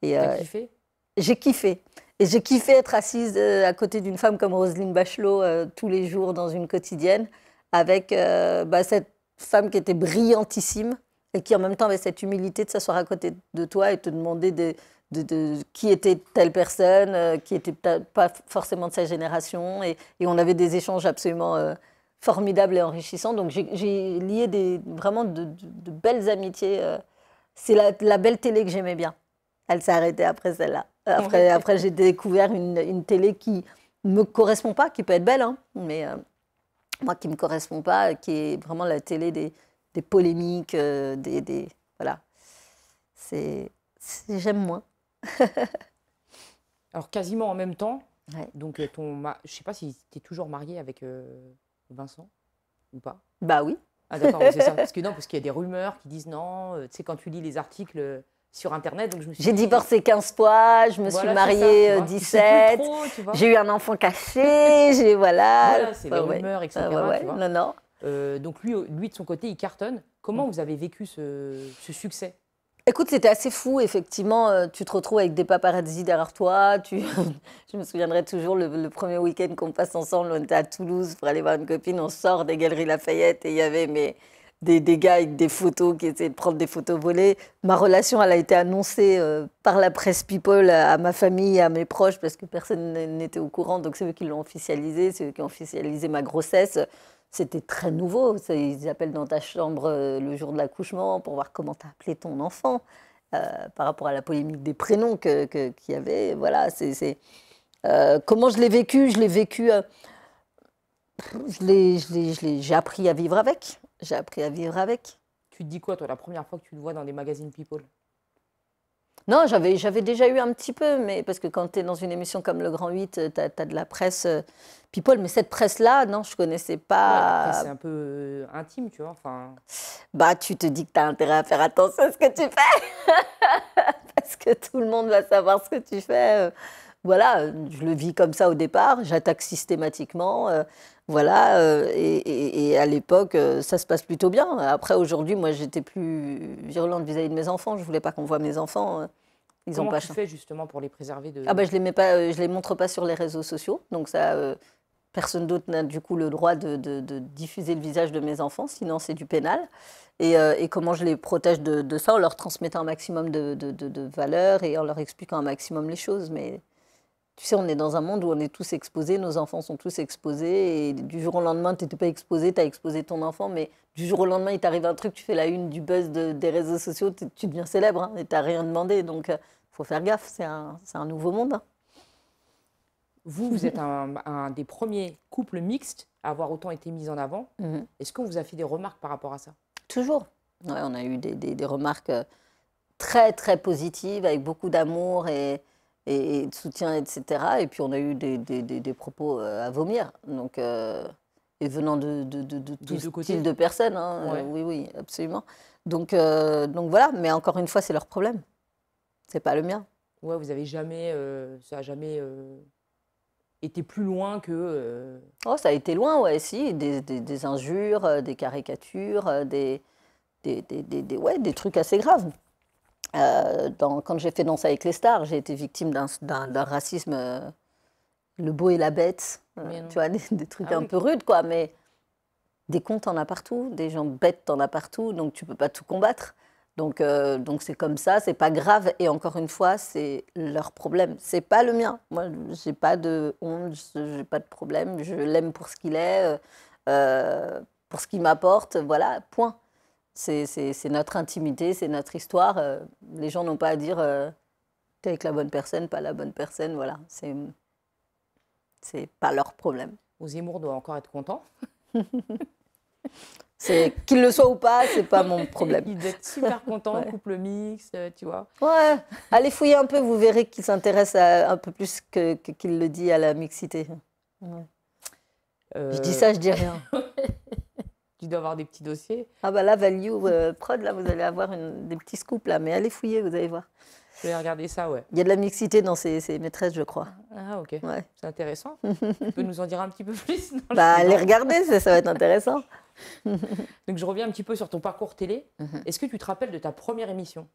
Et, euh, kiffé J'ai kiffé. Et j'ai kiffé être assise à côté d'une femme comme Roselyne Bachelot tous les jours dans une quotidienne, avec bah, cette femme qui était brillantissime et qui en même temps avait cette humilité de s'asseoir à côté de toi et te demander des, de, qui était telle personne, euh, qui n'était pas forcément de sa génération. Et, on avait des échanges absolument euh, formidables et enrichissants. Donc j'ai lié des, vraiment de, belles amitiés. Euh. C'est la, belle télé que j'aimais bien. Elle s'est arrêtée après celle-là. Après, après j'ai découvert une, télé qui ne me correspond pas, qui peut être belle, hein, mais moi qui ne me correspond pas, qui est vraiment la télé des, polémiques, des... Voilà. C'est... J'aime moins. Alors quasiment en même temps. Ouais. Donc euh, ton, je sais pas si tu es toujours marié avec euh, Vincent ou pas. Bah oui. Ah d'accord, c'est ça. Parce que non, parce qu'il y a des rumeurs qui disent non. Euh, tu sais quand tu lis les articles. sur Internet, donc je me suis... J'ai divorcé 15 fois, je me suis mariée 17, j'ai eu un enfant caché, j'ai... Voilà, c'est des bah rumeurs, etc. Bah non, donc lui, lui, de son côté, il cartonne. Comment vous avez vécu ce, ce succès Écoute, c'était assez fou, effectivement. Euh, tu te retrouves avec des paparazzi derrière toi. Tu... Je me souviendrai toujours le, premier week-end qu'on passe ensemble. On était à Toulouse pour aller voir une copine. On sort des Galeries Lafayette et il y avait des, gars avec des photos qui essayaient de prendre des photos volées. Ma relation, elle a été annoncée euh, par la presse People à, à, ma famille, à mes proches, parce que personne n'était au courant. Donc c'est eux qui l'ont officialisé, c'est eux qui ont officialisé ma grossesse c'était très nouveau. Ils appellent dans ta chambre euh, le jour de l'accouchement pour voir comment t'as appelé ton enfant euh, par rapport à la polémique des prénoms qu'il y avait. Voilà, c'est euh, comment je l'ai vécu. Je l'ai vécu. j'ai appris à vivre avec. J'ai appris à vivre avec. Tu dis quoi, toi, la première fois que tu le vois dans des magazines People non, j'avais, j'avais déjà eu un petit peu, mais parce que quand tu es dans une émission comme Le Grand 8, tu as, de la presse euh, people, mais cette presse-là, non, je connaissais pas. c'est un peu euh, intime, tu vois. Enfin... Bah, tu te dis que tu as intérêt à faire attention à ce que tu fais, parce que tout le monde va savoir ce que tu fais. Euh voilà, je le vis comme ça au départ, j'attaque systématiquement, euh, voilà, euh, et, à l'époque, euh, ça se passe plutôt bien. Après, aujourd'hui, moi, j'étais plus violente vis-à-vis de mes enfants, je voulais pas qu'on voit mes enfants. Ils ont pas tu fais justement pour les préserver de... Ah bah, je les mets pas, je les montre pas sur les réseaux sociaux, donc ça, personne d'autre n'a du coup le droit de, diffuser le visage de mes enfants, sinon c'est du pénal. Et, comment je les protège de, de, ça en leur transmettant un maximum de, valeurs et en leur expliquant un maximum les choses. Mais tu sais, on est dans un monde où on est tous exposés, nos enfants sont tous exposés, et du jour au lendemain, tu n'étais pas exposé, tu as exposé ton enfant, mais du jour au lendemain, il t'arrive un truc, tu fais la une du buzz des réseaux sociaux, tu deviens célèbre, hein, et tu n'as rien demandé. Donc, il euh, faut faire gaffe, c'est un, un, nouveau monde. Hein. Vous, vous êtes un, des premiers couples mixtes à avoir autant été mis en avant. Mhm. Est-ce qu'on vous a fait des remarques par rapport à ça Toujours. Ouais, on a eu des, des, des, remarques euh, très, très positives, avec beaucoup d'amour et et, de soutien, etc. Et puis on a eu des, propos euh, à vomir. Donc, euh, et venant de, de, de, de tout style de personnes. Hein, euh, oui, oui, absolument. Donc, donc voilà, mais encore une fois, c'est leur problème. C'est pas le mien. Ouais, vous avez jamais. ça a jamais été plus loin que. Oh, ça a été loin, ouais, si. Des, injures, des caricatures, des, des, des, ouais, des trucs assez graves. Euh, dans, quand j'ai fait Danse avec les stars, j'ai été victime d'un racisme, euh, le beau et la bête, euh, tu vois, des, trucs ah un peu rudes, quoi. Mais des cons, t'en as partout, des gens bêtes, t'en as partout, donc tu peux pas tout combattre. Donc donc c'est comme ça, c'est pas grave. Et encore une fois, c'est leur problème, c'est pas le mien. Moi, j'ai pas de honte, j'ai pas de problème, je l'aime pour ce qu'il est, pour ce qu'il m'apporte, voilà, point c'est notre intimité, c'est notre histoire. Euh, les gens n'ont pas à dire tu euh, t'es avec la bonne personne, pas la bonne personne. Voilà, c'est pas leur problème. Zemmour doit encore être content. c'est qu'il le soit ou pas, c'est pas mon problème. Il doit être super content, couple mixte, euh, tu vois. Ouais, allez fouiller un peu, vous verrez qu'il s'intéresse un peu plus que qu'il le dit à la mixité. Je dis ça, je dis rien. Il doit avoir des petits dossiers. Ah bah là, Value euh, Prod, là, vous allez avoir des petits scoops là, mais allez fouiller, vous allez voir. Je vais regarder ça, ouais. Il y a de la mixité dans ces, ces maîtresses, je crois. Ah ok, ouais. c'est intéressant. tu peux nous en dire un petit peu plus Bah allez regarder, ça, va être intéressant. Donc je reviens un petit peu sur ton parcours télé. Mhm. Est-ce que tu te rappelles de ta première émission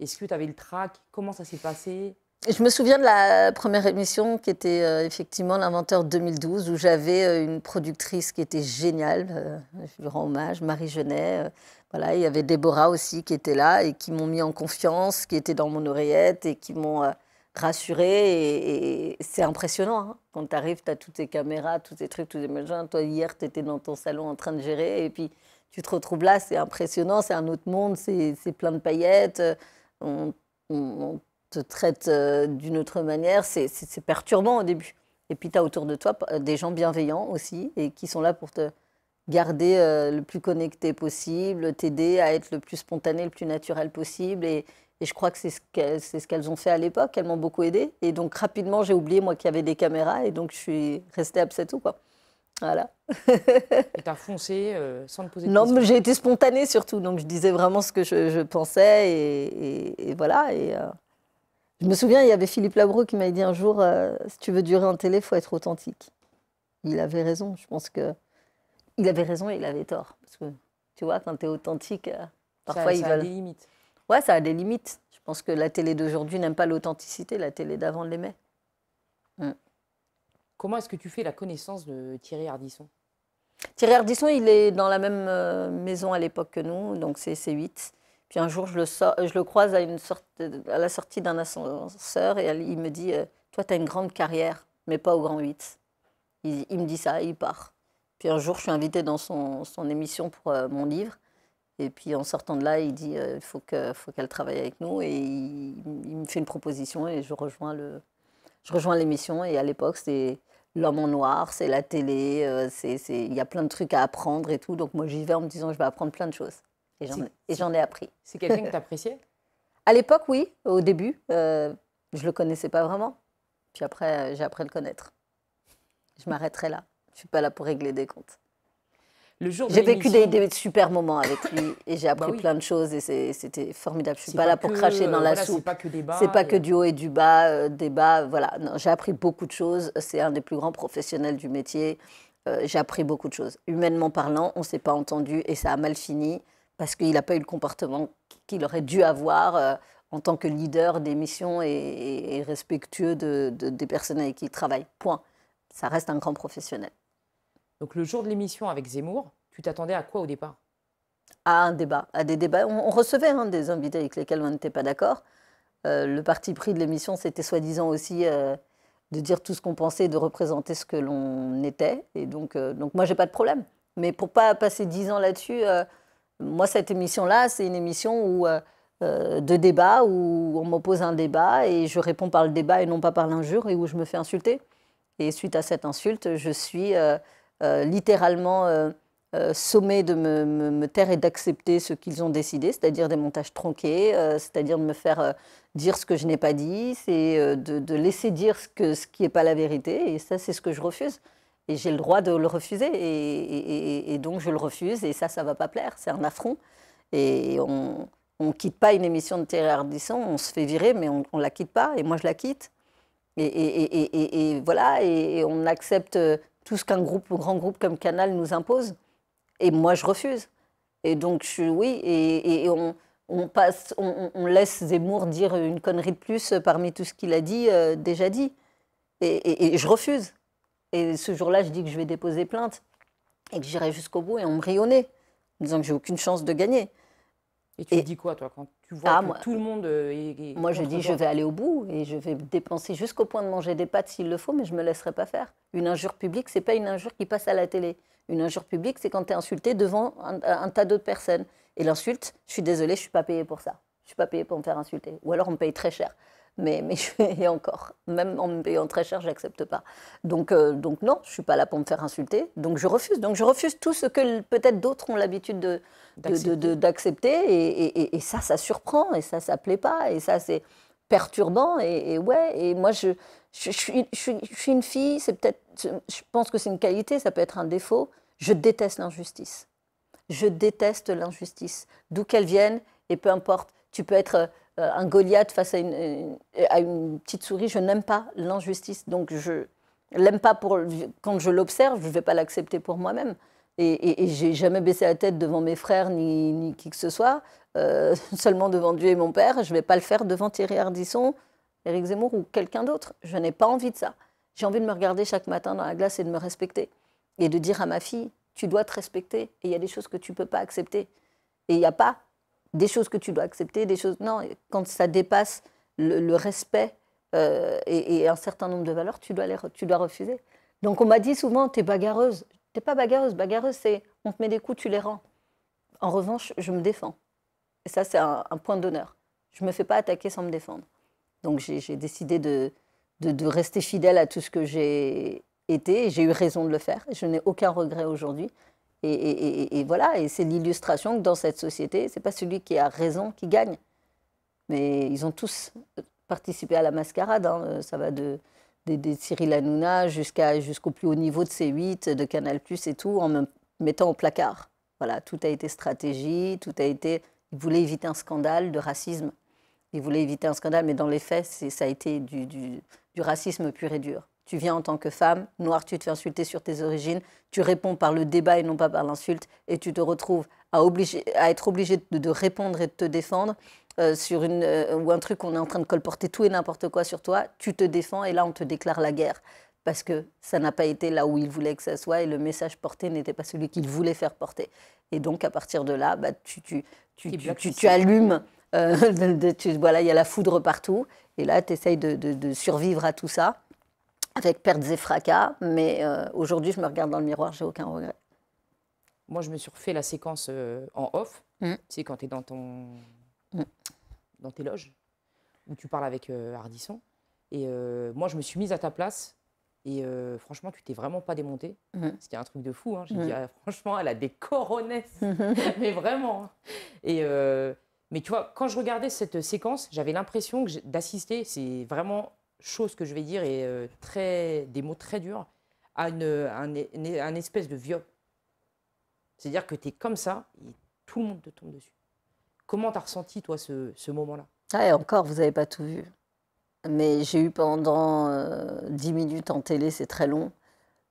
Est-ce que tu avais le track Comment ça s'est passé je me souviens de la première émission qui était euh, effectivement l'inventeur 2012 où j'avais euh, une productrice qui était géniale, euh, je lui rends hommage, Marie Genet. voilà, il y avait Déborah aussi qui était là et qui m'ont mis en confiance, qui était dans mon oreillette et qui m'ont rassurée. Et, c'est impressionnant hein. quand tu arrives, tu as toutes tes caméras, tous tes trucs, tous les machins. Toi hier, tu étais dans ton salon en train de gérer et puis tu te retrouves là, c'est impressionnant, c'est un autre monde, c'est plein de paillettes. on te traite euh, d'une autre manière, c'est perturbant au début. Et puis tu as autour de toi euh, des gens bienveillants aussi et qui sont là pour te garder euh, le plus connecté possible, t'aider à être le plus spontané, le plus naturel possible. Et, je crois que c'est ce qu'elles ont fait à l'époque. Elles m'ont beaucoup aidé. Et donc rapidement, j'ai oublié moi qu'il y avait des caméras et donc je suis restée absente ou quoi. Voilà. et t'as foncé sans te poser de questions Non, mais j'ai été spontanée surtout. Donc je disais vraiment ce que je, pensais et, voilà. Et, je me souviens, il y avait Philippe Labro qui m'avait dit un jour euh, si tu veux durer en télé, il faut être authentique. Il avait raison. Je pense que il avait raison et il avait tort. Parce que tu vois, quand tu es authentique, euh, parfois il ils veulent. a des limites. Ouais, ça a des limites. Je pense que la télé d'aujourd'hui n'aime pas l'authenticité la télé d'avant l'aimait. Mm. Comment est-ce que tu fais la connaissance de Thierry Ardisson Thierry Ardisson, il est dans la même euh, maison à l'époque que nous, donc c'est C8. Puis un jour, je le, je le croise à, une sorte, à la sortie d'un ascenseur et il me dit euh, Toi, tu as une grande carrière, mais pas au grand 8. Il, me dit ça, il part. Puis un jour, je suis invitée dans son, émission pour euh, mon livre. Et puis en sortant de là, il dit euh, il faut qu'elle faut travaille avec nous. Et il, me fait une proposition et je rejoins le, je rejoins l'émission. Et à l'époque, c'est l'homme en noir, c'est la télé, il y a plein de trucs à apprendre et tout. Donc moi, j'y vais en me disant je vais apprendre plein de choses. Et j'en ai appris. C'est quelqu'un que tu appréciais À l'époque, oui, au début. Euh, je ne le connaissais pas vraiment. Puis après, euh, j'ai appris à le connaître. Je m'arrêterai là. Je ne suis pas là pour régler des comptes. Le jour J'ai vécu des, super moments avec lui et j'ai bah appris plein de choses et c'était formidable. Je suis pas, là pour cracher dans la soupe. C'est pas que pas du haut et du bas, euh, Voilà. J'ai appris beaucoup de choses. C'est un des plus grands professionnels du métier. j'ai appris beaucoup de choses. Humainement parlant, on s'est pas entendu et ça a mal fini parce qu'il n'a pas eu le comportement qu'il aurait dû avoir euh, en tant que leader des missions et, respectueux des personnes avec qui il travaille. Point. Ça reste un grand professionnel. Donc le jour de l'émission avec Zemmour, tu t'attendais à quoi au départ À un débat, à des débats. On, recevait hein, des invités avec lesquels on n'était pas d'accord. Euh, le parti pris de l'émission, c'était soi-disant aussi euh, de dire tout ce qu'on pensait, de représenter ce que l'on était. Et donc, moi, donc moi, j'ai pas de problème. Mais pour pas passer dix ans là-dessus, moi, cette émission-là, c'est une émission euh, euh, de débat où on m'oppose un débat et je réponds par le débat et non pas par l'injure et où je me fais insulter. Et suite à cette insulte, je suis euh, littéralement sommée de me, taire et d'accepter ce qu'ils ont décidé, c'est-à-dire des montages tronqués, c'est-à-dire de me faire dire ce que je n'ai pas dit, c'est de, laisser dire ce qui n'est pas la vérité. Et ça, c'est ce que je refuse. Et j'ai le droit de le refuser. Et, donc, je le refuse. Et ça, ça va pas plaire. C'est un affront. Et on ne quitte pas une émission de Thierry Ardisson. On se fait virer, mais on ne la quitte pas. Et moi, je la quitte. Et, et voilà. Et, on accepte tout ce qu'un groupe, grand groupe comme Canal nous impose. Et moi, je refuse. Et donc, je, oui. Et, on on, passe, on, laisse Zemmour dire une connerie de plus parmi tout ce qu'il a dit, euh, déjà dit. et, je refuse. Et ce jour-là, je dis que je vais déposer plainte et que j'irai jusqu'au bout et on me rionnait, en disant que j'ai aucune chance de gagner. Et tu dis quoi, toi, quand tu vois ah, que tout le monde euh, Moi, je dis, je vais aller au bout et je vais dépenser jusqu'au point de manger des pâtes s'il le faut, mais je ne me laisserai pas faire. Une injure publique, c'est pas une injure qui passe à la télé. Une injure publique, c'est quand tu es insulté devant un, tas d'autres personnes. Et l'insulte, je suis désolée, je ne suis pas payée pour ça. Je ne suis pas payée pour me faire insulter. Ou alors, on me paye très cher mais, mais je encore. Même en me payant très cher, n'accepte pas. Donc, euh, donc non, je suis pas là pour me faire insulter. Donc je refuse. Donc je refuse tout ce que peut-être d'autres ont l'habitude de, d'accepter. Et, ça, ça surprend. Et ça, ça plaît pas. Et ça, c'est perturbant. Et, ouais. Et moi, je, je, suis, je, je suis une fille. C'est peut-être. Je pense que c'est une qualité. Ça peut être un défaut. Je déteste l'injustice. Je déteste l'injustice, d'où qu'elle vienne. Et peu importe. Tu peux être euh, un Goliath face à une, petite souris, je n'aime pas l'injustice. Donc je l'aime pas pour quand je l'observe, je ne vais pas l'accepter pour moi-même. Et, et, et j'ai jamais baissé la tête devant mes frères ni, qui que ce soit, euh, seulement devant Dieu et mon père. Je ne vais pas le faire devant Thierry Ardisson, Éric Zemmour ou quelqu'un d'autre. Je n'ai pas envie de ça. J'ai envie de me regarder chaque matin dans la glace et de me respecter. Et de dire à ma fille, tu dois te respecter. Et il y a des choses que tu ne peux pas accepter. Et il n'y a pas des choses que tu dois accepter, des choses. Non, quand ça dépasse le, respect euh, et, un certain nombre de valeurs, tu dois, les, tu dois refuser. Donc on m'a dit souvent, t'es bagarreuse. T'es pas bagarreuse. Bagarreuse, c'est on te met des coups, tu les rends. En revanche, je me défends. Et ça, c'est un, point d'honneur. Je ne me fais pas attaquer sans me défendre. Donc j'ai décidé de, de, rester fidèle à tout ce que j'ai été j'ai eu raison de le faire. Je n'ai aucun regret aujourd'hui. Et, voilà, et c'est l'illustration que dans cette société, c'est pas celui qui a raison qui gagne. Mais ils ont tous participé à la mascarade. Hein. Euh, ça va de, Cyril Hanouna jusqu'au plus haut niveau de C8, de Canal Plus et tout, en me mettant au placard. Voilà, tout a été stratégie, tout a été. Ils voulaient éviter un scandale de racisme. Ils voulaient éviter un scandale, mais dans les faits, ça a été du racisme pur et dur tu viens en tant que femme, noire, tu te fais insulter sur tes origines, tu réponds par le débat et non pas par l'insulte, et tu te retrouves à, à être obligé de, répondre et de te défendre euh, sur une, euh, ou un truc qu'on est en train de colporter tout et n'importe quoi sur toi, tu te défends et là on te déclare la guerre parce que ça n'a pas été là où il voulait que ça soit et le message porté n'était pas celui qu'il voulait faire porter. Et donc à partir de là, bah, tu, tu, tu, tu, allumes, euh, voilà, il y a la foudre partout et là tu essayes de, de survivre à tout ça avec pertes et fracas, mais euh, aujourd'hui, je me regarde dans le miroir, j'ai aucun regret. Moi, je me suis refait la séquence euh, en off, c'est mm. tu sais, quand tu es dans, ton... Mm. dans tes loges, où tu parles avec euh, Ardisson. Et moi, je me suis mise à ta place, et franchement, tu t'es vraiment pas démontée. Mm. C'était un truc de fou. Hein. J'ai dit, ah, franchement, elle a des coronesses, mais vraiment. Hein. Et. mais tu vois, quand je regardais cette séquence, j'avais l'impression d'assister, c'est vraiment chose que je vais dire est euh, très, des mots très durs, à une, un, espèce de viol. C'est-à-dire que tu es comme ça et tout le monde te tombe dessus. Comment tu as ressenti, toi, ce, moment-là ah, encore, vous n'avez pas tout vu. Mais j'ai eu pendant euh, dix minutes en télé, c'est très long,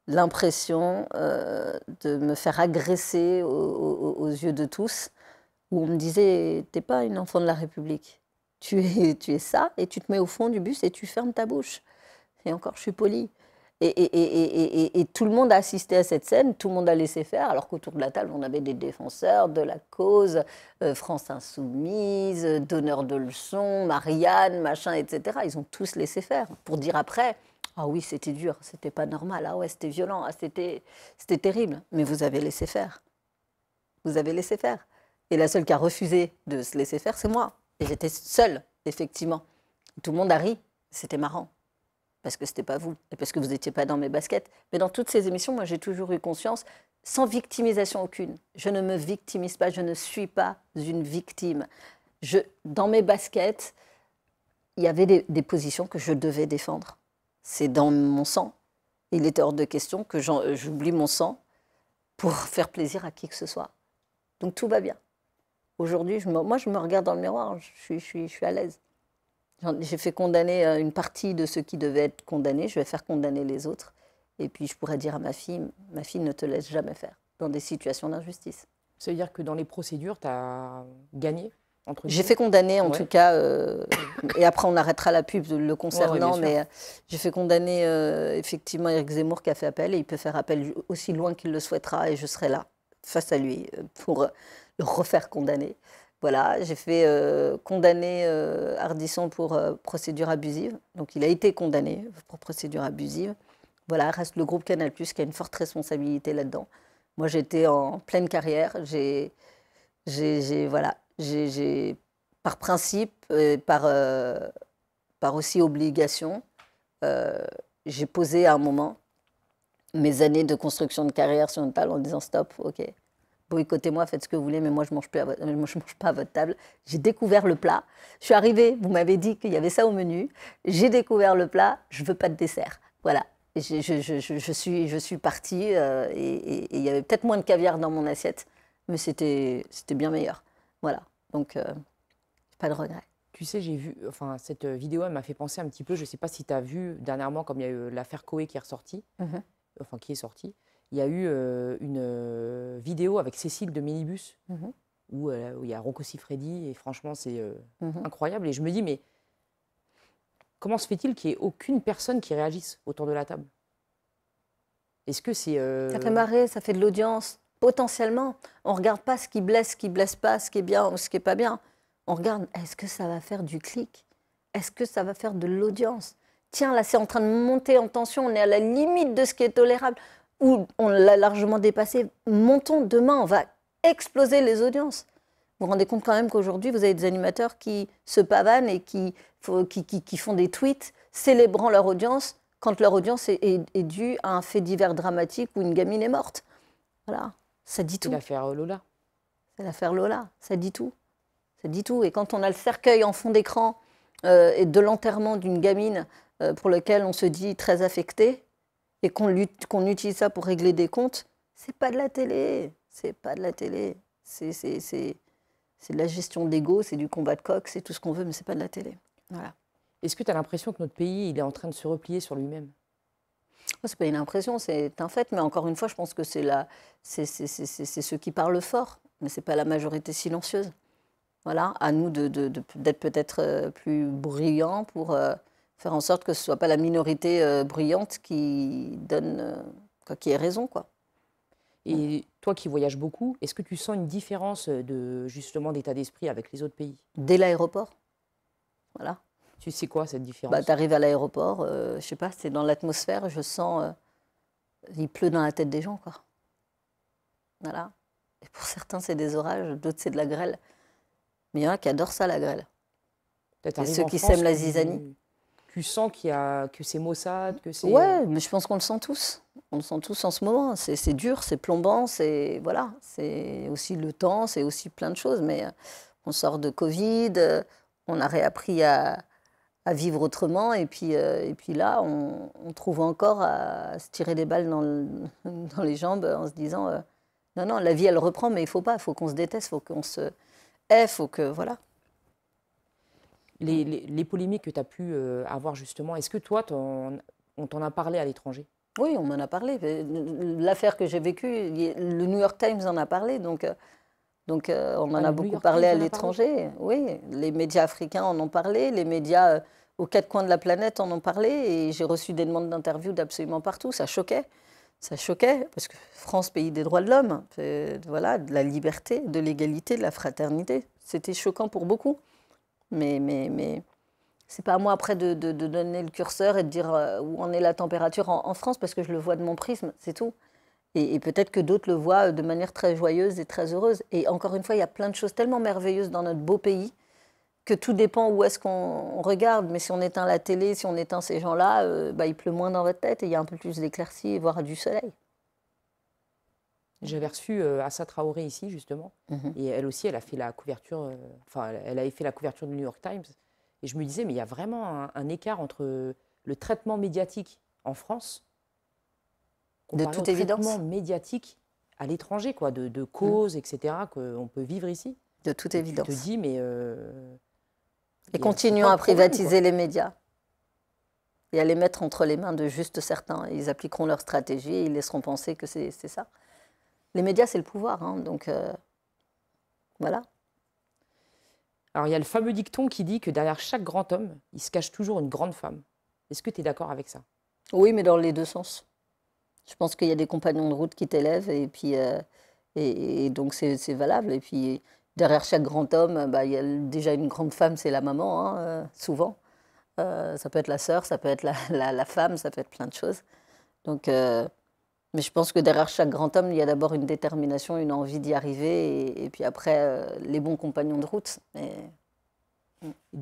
l'impression euh, de me faire agresser aux, aux, yeux de tous, où on me disait T'es pas une enfant de la République tu es, ça, et tu te mets au fond du bus et tu fermes ta bouche. Et encore, je suis polie. Et, tout le monde a assisté à cette scène, tout le monde a laissé faire, alors qu'autour de la table, on avait des défenseurs de la cause, euh, France Insoumise, euh, Donneur de leçons, Marianne, machin, etc. Ils ont tous laissé faire pour dire après Ah oui, c'était dur, c'était pas normal, ah ouais, c'était violent, ah, c'était terrible. Mais vous avez laissé faire. Vous avez laissé faire. Et la seule qui a refusé de se laisser faire, c'est moi. Et j'étais seule, effectivement. Tout le monde a ri. C'était marrant. Parce que c'était pas vous. Et parce que vous n'étiez pas dans mes baskets. Mais dans toutes ces émissions, moi, j'ai toujours eu conscience, sans victimisation aucune. Je ne me victimise pas. Je ne suis pas une victime. Je, dans mes baskets, il y avait des, des positions que je devais défendre. C'est dans mon sang. Il était hors de question que j'oublie mon sang pour faire plaisir à qui que ce soit. Donc tout va bien. Aujourd'hui, je moi, je me regarde dans le miroir, je suis, je suis, à l'aise. J'ai fait condamner euh, une partie de ceux qui devaient être condamnés, je vais faire condamner les autres. Et puis, je pourrais dire à ma fille, ma fille ne te laisse jamais faire dans des situations d'injustice. Ça veut dire que dans les procédures, tu as gagné j'ai fait condamner en tout cas, euh, et après on arrêtera la pub le concernant, mais euh, j'ai fait condamner effectivement Eric Zemmour qui a fait appel, et il peut faire appel aussi loin qu'il le souhaitera, et je serai là, face à lui, pour le refaire condamner. Voilà, j'ai fait euh, condamner euh, Ardisson pour euh, procédure abusive. Donc il a été condamné pour procédure abusive. Voilà, reste le groupe Canal+, qui a une forte responsabilité là-dedans. Moi, j'étais en pleine carrière. J'ai, j'ai, voilà, j'ai, par principe, et par, par aussi obligation, j'ai posé à un moment mes années de construction de carrière sur une table en disant stop, ok, boycottez-moi, faites ce que vous voulez, mais moi je mange plus, euh, mange pas à votre table. J'ai découvert le plat. Je suis arrivée, vous m'avez dit qu'il y avait ça au menu. J'ai découvert le plat. Je veux pas de dessert. Voilà. Je, suis, je partie euh, et il y avait peut-être moins de caviar dans mon assiette, mais c'était, bien meilleur. Voilà. Donc euh, pas de regret. Tu sais, j'ai vu, enfin, cette vidéo, elle m'a fait penser un petit peu, je ne sais pas si tu as vu dernièrement, comme il y a eu l'affaire Coé qui est ressortie, mmh enfin, qui est sortie, il y a eu euh, une euh, vidéo avec Cécile de Minibus, mhm. euh, où, il y a Rocco Siffredi, et franchement, c'est mhm. incroyable. Et je me dis, mais comment se fait-il qu'il n'y ait aucune personne qui réagisse autour de la table Est-ce que c'est. Ça fait marrer, ça fait de l'audience. Potentiellement, on ne regarde pas ce qui blesse, ce qui blesse pas, ce qui est bien ou ce qui n'est pas bien. On regarde, est-ce que ça va faire du clic Est-ce que ça va faire de l'audience Tiens, là, c'est en train de monter en tension, on est à la limite de ce qui est tolérable où on l'a largement dépassé. Montons demain, on va exploser les audiences. Vous vous rendez compte quand même qu'aujourd'hui, vous avez des animateurs qui se pavanent et qui, qui, qui, font des tweets célébrant leur audience quand leur audience est, due à un fait divers dramatique où une gamine est morte. Voilà, ça dit tout. C'est l'affaire Lola. C'est l'affaire Lola, ça dit tout. Ça dit tout. Et quand on a le cercueil en fond d'écran euh, et de l'enterrement d'une gamine euh, pour lequel on se dit très affecté, et qu'on utilise ça pour régler des comptes, c'est pas de la télé. C'est pas de la télé. C'est de la gestion d'ego, c'est du combat de coq, c'est tout ce qu'on veut, mais c'est pas de la télé. Voilà. Est-ce que tu as l'impression que notre pays, il est en train de se replier sur lui-même Ce c'est pas une impression, c'est un fait. Mais encore une fois, je pense que c'est ceux qui parlent fort, mais c'est pas la majorité silencieuse. Voilà, à nous d'être de, peut-être euh, plus brillants pour euh, faire en sorte que ce soit pas la minorité euh, bruyante qui donne, euh, quoi, qui ait raison, quoi. Et toi qui voyages beaucoup, est-ce que tu sens une différence euh, de justement d'état d'esprit avec les autres pays Dès l'aéroport, voilà. Tu sais quoi cette différence bah, Tu arrives à l'aéroport, je je sais pas, c'est dans l'atmosphère, je sens, il pleut dans la tête des gens, quoi. Voilà. Et pour certains c'est des orages, d'autres c'est de la grêle. Mais il y en a qui adorent ça, la grêle. Et ceux qui sèment la zizanie tu sens qu'il y a, que c'est maussade, que c'est... Ouais, mais je pense qu'on le sent tous. On le sent tous en ce moment. C'est, dur, c'est plombant, c'est... Voilà, c'est aussi le temps, c'est aussi plein de choses. Mais euh, on sort de Covid, euh, on a réappris à, à vivre autrement. Et puis, euh, et puis là, on, trouve encore à se tirer des balles dans, les jambes en se disant non, non, la vie, elle reprend, mais il faut pas, il faut qu'on se déteste, il faut qu'on se hait, il faut que. Voilà. Mm. les, polémiques que tu as pu euh, avoir justement, est-ce que toi, on t'en a parlé à l'étranger Oui, on m'en a parlé. Euh, l'affaire que j'ai vécue, le New York Times en a parlé, donc... Euh, on en ah, a beaucoup parlé à l'étranger. Oui, les médias africains en ont parlé, les médias aux quatre coins de la planète en ont parlé, et j'ai reçu des demandes d'interview d'absolument partout. Ça choquait, ça choquait, parce que France, pays des droits de l'homme, voilà, de la liberté, de l'égalité, de la fraternité, c'était choquant pour beaucoup mais, mais, mais c'est pas à moi après de, de, donner le curseur et de dire euh, où en est la température en, France, parce que je le vois de mon prisme, c'est tout. Et, peut-être que d'autres le voient euh, de manière très joyeuse et très heureuse. Et encore une fois, il y a plein de choses tellement merveilleuses dans notre beau pays que tout dépend où est-ce qu'on regarde. Mais si on éteint la télé, si on éteint ces gens-là, euh, bah, il pleut moins dans votre tête et il y a un peu plus d'éclaircies, voire du soleil. J'avais reçu euh, Assa Traoré ici, justement. Mhm. Et elle aussi, elle a fait la couverture, euh, enfin, elle avait fait la couverture du New York Times. Et je me disais, mais il y a vraiment un, écart entre le traitement médiatique en France, de toute évidence. traitement médiatique à l'étranger, quoi, de, causes, etc., qu'on peut vivre ici. De toute évidence. Je te dis, mais. Euh, et continuons à privatiser les médias et à les mettre entre les mains de juste certains. Ils appliqueront leur stratégie ils laisseront penser que c'est ça. Les médias, c'est le pouvoir, hein, donc euh, voilà. Alors il y a le fameux dicton qui dit que derrière chaque grand homme, il se cache toujours une grande femme. Est-ce que tu es d'accord avec ça Oui, mais dans les deux sens. Je pense qu'il y a des compagnons de route qui t'élèvent et puis euh, et, donc c'est valable. Et puis derrière chaque grand homme, euh, bah, il y a déjà une grande femme, c'est la maman, hein, souvent. ça peut être la sœur, ça peut être la, la, femme, ça peut être plein de choses. Donc mais je pense que derrière chaque grand homme, il y a d'abord une détermination, une envie d'y arriver, et, puis après, euh, les bons compagnons de route.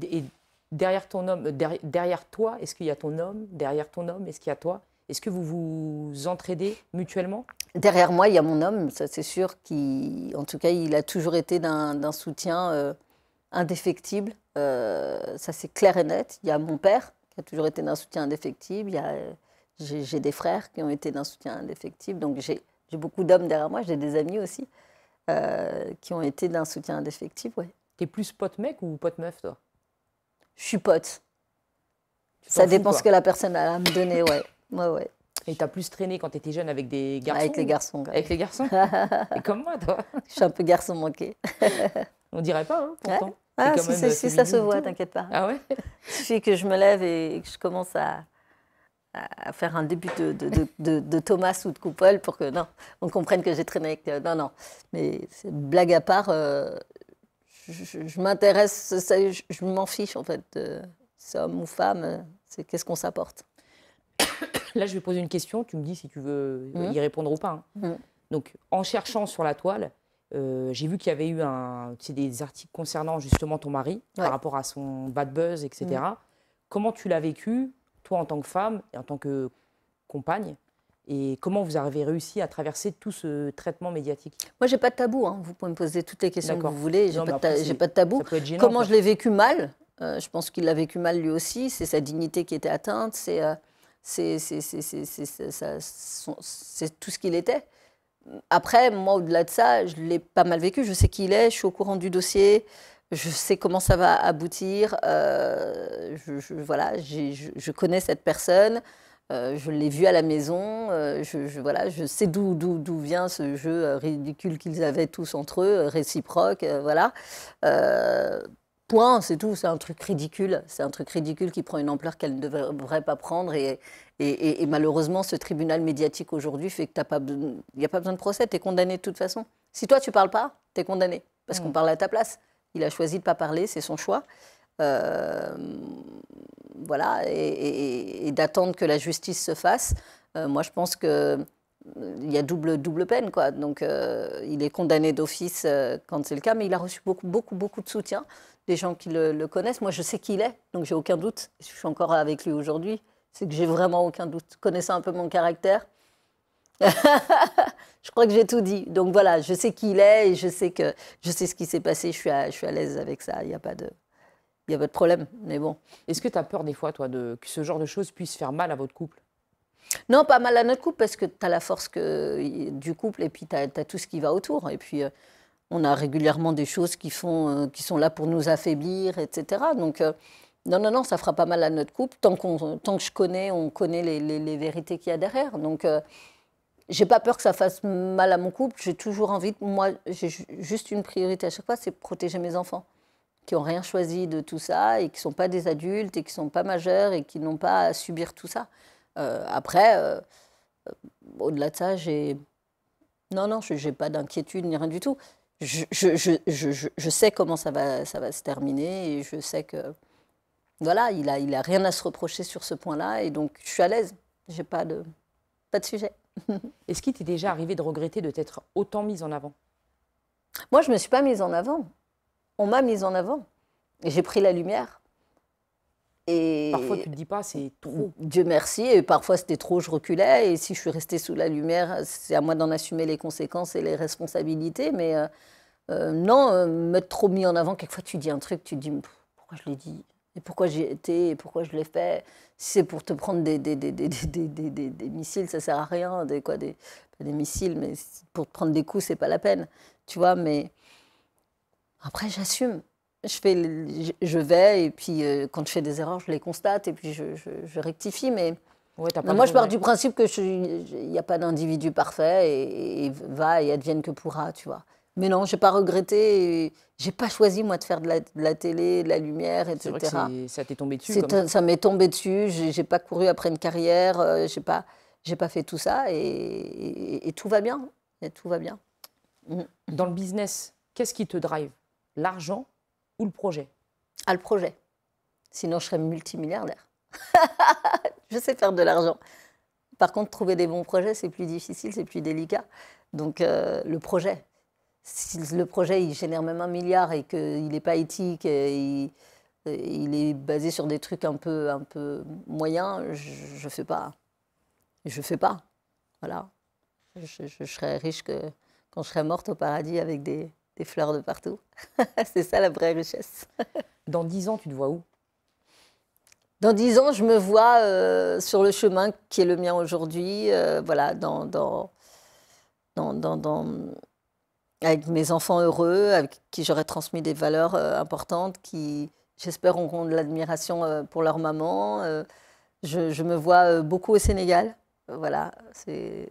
Et derrière ton homme, euh, derrière, toi, est-ce qu'il y a ton homme Derrière ton homme, est-ce qu'il y a toi Est-ce que vous vous entraidez mutuellement Derrière moi, il y a mon homme, ça c'est sûr, qui, en tout cas, il a toujours été d'un soutien euh, indéfectible. ça c'est clair et net. Il y a mon père, qui a toujours été d'un soutien indéfectible. Il y a j'ai des frères qui ont été d'un soutien indéfectible, donc j'ai beaucoup d'hommes derrière moi, j'ai des amis aussi euh, qui ont été d'un soutien indéfectible. Ouais. T'es plus pote mec ou pote meuf, toi Je suis pote. Ça dépend ce que la personne a à me donner, ouais. Moi, ouais. Et t'as plus traîné quand t'étais jeune avec des garçons Avec les garçons. Avec les garçons Et comme moi, toi Je suis un peu garçon manqué. On dirait pas, hein, pourtant. Ah, si, ça se voit, t'inquiète pas. Ah ouais Il que je me lève et que je commence à, à faire un début de, de, de, Thomas ou de Coupole pour que non, on comprenne que j'ai traîné avec. Euh, non, non. Mais blague à part, euh, je, m'intéresse, je, m'en fiche en fait, de homme ou femme, c'est qu'est-ce qu'on s'apporte. Là, je vais poser une question, tu me dis si tu veux mmh. y répondre ou pas. Hein. Mmh. Donc, en cherchant sur la toile, euh, j'ai vu qu'il y avait eu un, des articles concernant justement ton mari par rapport à son bad buzz, etc. Mmh. Comment tu l'as vécu toi en tant que femme et en tant que compagne, et comment vous avez réussi à traverser tout ce traitement médiatique Moi, j'ai pas de tabou. Hein. Vous pouvez me poser toutes les questions que vous voulez. J'ai pas, pas de tabou. comment je l'ai vécu mal euh, Je pense qu'il l'a vécu mal lui aussi. C'est sa dignité qui était atteinte. C'est c'est tout ce qu'il était. Après, moi, au-delà de ça, je l'ai pas mal vécu. Je sais qui il est. Je suis au courant du dossier je sais comment ça va aboutir, euh, je, voilà, je, connais cette personne, euh, je l'ai vue à la maison, euh, je, voilà, je sais d'où, d'où, vient ce jeu ridicule qu'ils avaient tous entre eux, réciproque, voilà. point, c'est tout, c'est un truc ridicule, c'est un truc ridicule qui prend une ampleur qu'elle ne devrait pas prendre et, et, malheureusement, ce tribunal médiatique aujourd'hui fait que n'y a pas besoin de procès, tu es condamné de toute façon. Si toi, tu parles pas, tu es condamné parce mm. qu'on parle à ta place. Il a choisi de ne pas parler, c'est son choix. Euh, voilà, et, d'attendre que la justice se fasse. Euh, moi, je pense que euh, il y a double, double peine. Quoi. Donc, il est condamné d'office quand c'est le cas, mais il a reçu beaucoup, beaucoup, beaucoup de soutien des gens qui le, le connaissent. Moi, je sais qui il est, donc j'ai aucun doute. Je suis encore avec lui aujourd'hui. C'est que j'ai vraiment aucun doute. Connaissant un peu mon caractère, Je crois que j'ai tout dit. Donc voilà, je sais qui il est et je sais, que, je sais ce qui s'est passé. Je suis à, je suis à l'aise avec ça. Il n'y a pas de. Il a pas de problème, mais bon. Est-ce que tu as peur des fois, toi, de, que ce genre de choses puisse faire mal à votre couple non, pas mal à notre couple, parce que tu as la force que, du couple et puis tu as, tout ce qui va autour. Et puis, euh, on a régulièrement des choses qui, font, euh, qui sont là pour nous affaiblir, etc. Donc, euh, non, non, non, ça fera pas mal à notre couple. Tant, qu'on tant que je connais, on connaît les, les, les vérités qu'il y a derrière. Donc, j'ai pas peur que ça fasse mal à mon couple. J'ai toujours envie, de, moi, j'ai juste une priorité à chaque fois, c'est protéger mes enfants qui n'ont rien choisi de tout ça et qui ne sont pas des adultes et qui ne sont pas majeurs et qui n'ont pas à subir tout ça. Euh, après, euh, euh, au-delà de ça, j'ai. Non, non, je n'ai pas d'inquiétude ni rien du tout. Je, sais comment ça va, ça va se terminer et je sais que. Voilà, il n'a il a rien à se reprocher sur ce point-là et donc je suis à l'aise. Je n'ai pas de, pas de sujet. Est-ce qu'il t'est déjà arrivé de regretter de t'être autant mise en avant Moi, je ne me suis pas mise en avant. On m'a mise en avant. Et J'ai pris la lumière. Et parfois, tu ne dis pas, c'est trop. Dieu merci. Et parfois, c'était trop, je reculais. Et si je suis restée sous la lumière, c'est à moi d'en assumer les conséquences et les responsabilités. Mais euh, euh, non, euh, me trop mis en avant, quelquefois, tu dis un truc, tu te dis, pourquoi je l'ai dit pourquoi j'y étais, et pourquoi je l'ai fait. Si c'est pour te prendre des, des, des, des, missiles, ça sert à rien, des, quoi, des, missiles, mais pour te prendre des coups, c'est pas la peine, tu vois, mais après, j'assume. Je, fais, je vais, et puis euh, quand je fais des erreurs, je les constate, et puis je, rectifie, mais... moi, je pars du principe que il n'y a pas d'individu parfait et, va et advienne que pourra, tu vois. Mais non, n'ai pas regretté. J'ai pas choisi moi de faire de la, télé, de la lumière, etc. ça t'est tombé dessus. Ça m'est tombé dessus. J'ai pas couru après une carrière. Euh, je n'ai pas, j'ai pas fait tout ça et, tout va bien. Et tout va bien. Mm. Dans le business, qu'est-ce qui te drive L'argent ou le projet Ah, le projet. Sinon, je serais multimilliardaire. je sais faire de l'argent. Par contre, trouver des bons projets, c'est plus difficile, c'est plus délicat. Donc, euh, le projet si le projet il génère même un milliard et qu'il n'est pas éthique et il, est basé sur des trucs un peu, un peu moyens, je ne fais pas. Je fais pas. Voilà. Je, je, serai riche que, quand je serai morte au paradis avec des, fleurs de partout. C'est ça la vraie richesse. Dans dix ans, tu te vois où dans dix ans, je me vois euh, sur le chemin qui est le mien aujourd'hui, euh, voilà, dans, dans, dans, avec mes enfants heureux, avec qui j'aurais transmis des valeurs euh, importantes, qui, j'espère, auront de l'admiration euh, pour leur maman. Euh, je, me vois beaucoup au Sénégal. Voilà, c'est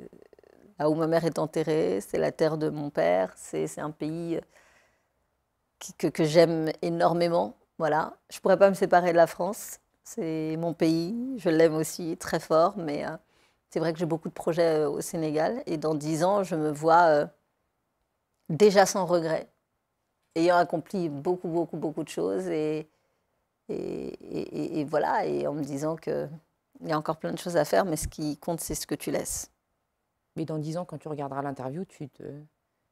là où ma mère est enterrée, c'est la terre de mon père, c'est un pays que, que j'aime énormément. Voilà, je ne pourrais pas me séparer de la France, c'est mon pays, je l'aime aussi très fort, mais c'est vrai que j'ai beaucoup de projets au Sénégal et dans dix ans, je me vois déjà sans regret, ayant accompli beaucoup, beaucoup, beaucoup de choses. Et, et, et, voilà, et en me disant qu'il y a encore plein de choses à faire, mais ce qui compte, c'est ce que tu laisses. Mais dans dix ans, quand tu regarderas l'interview, tu te,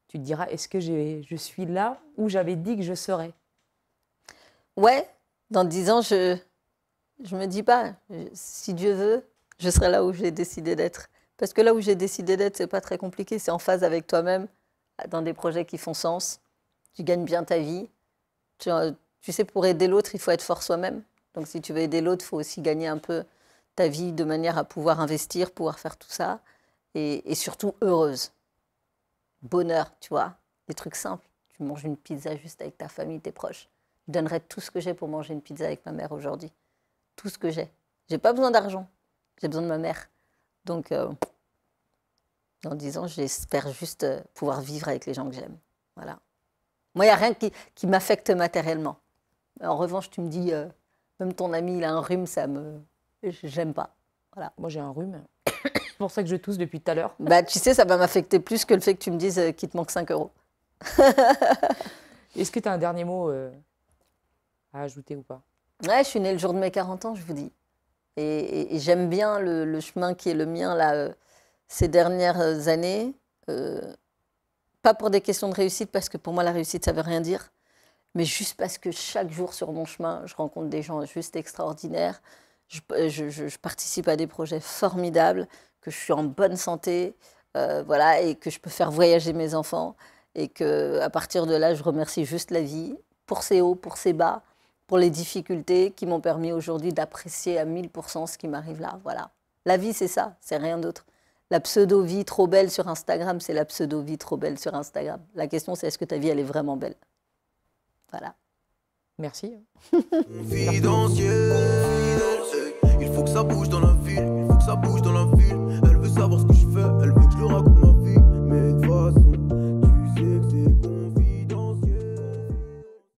tu te diras, est-ce que je suis là où j'avais dit que je serais Ouais, dans dix ans, je ne me dis pas, si Dieu veut, je serai là où j'ai décidé d'être. Parce que là où j'ai décidé d'être, c'est pas très compliqué, c'est en phase avec toi-même dans des projets qui font sens, tu gagnes bien ta vie. Euh, tu, sais, pour aider l'autre, il faut être fort soi-même. Donc si tu veux aider l'autre, il faut aussi gagner un peu ta vie de manière à pouvoir investir, pouvoir faire tout ça, et, surtout heureuse. Bonheur, tu vois, des trucs simples. Tu manges une pizza juste avec ta famille, tes proches. Je donnerais tout ce que j'ai pour manger une pizza avec ma mère aujourd'hui. Tout ce que j'ai. J'ai pas besoin d'argent. J'ai besoin de ma mère. Donc, euh, en disant, j'espère juste euh, pouvoir vivre avec les gens que j'aime. Voilà. Moi, il n'y a rien qui, m'affecte matériellement. En revanche, tu me dis, euh, même ton ami, il a un rhume, ça me. J'aime pas. Voilà. Moi, j'ai un rhume. C'est pour ça que je tousse depuis tout à l'heure. Bah, tu sais, ça va m'affecter plus que le fait que tu me dises euh, qu'il te manque 5 euros. Est-ce que tu as un dernier mot à ajouter ou pas Ouais, je suis née le jour de mes 40 ans, je vous dis. Et, j'aime bien le, le, chemin qui est le mien, là ces dernières années, euh, pas pour des questions de réussite, parce que pour moi la réussite ça veut rien dire, mais juste parce que chaque jour sur mon chemin, je rencontre des gens juste extraordinaires. Je, euh, participe à des projets formidables, que je suis en bonne santé, euh, voilà, et que je peux faire voyager mes enfants, et que à partir de là, je remercie juste la vie pour ses hauts, pour ses bas, pour les difficultés qui m'ont permis aujourd'hui d'apprécier à 1000% ce qui m'arrive là. Voilà. La vie, c'est ça, c'est rien d'autre. La pseudo-vie trop belle sur Instagram, c'est la pseudo-vie trop belle sur Instagram. La question, c'est est-ce que ta vie, elle est vraiment belle Voilà. Merci. il faut que ça bouge dans il faut que ça bouge dans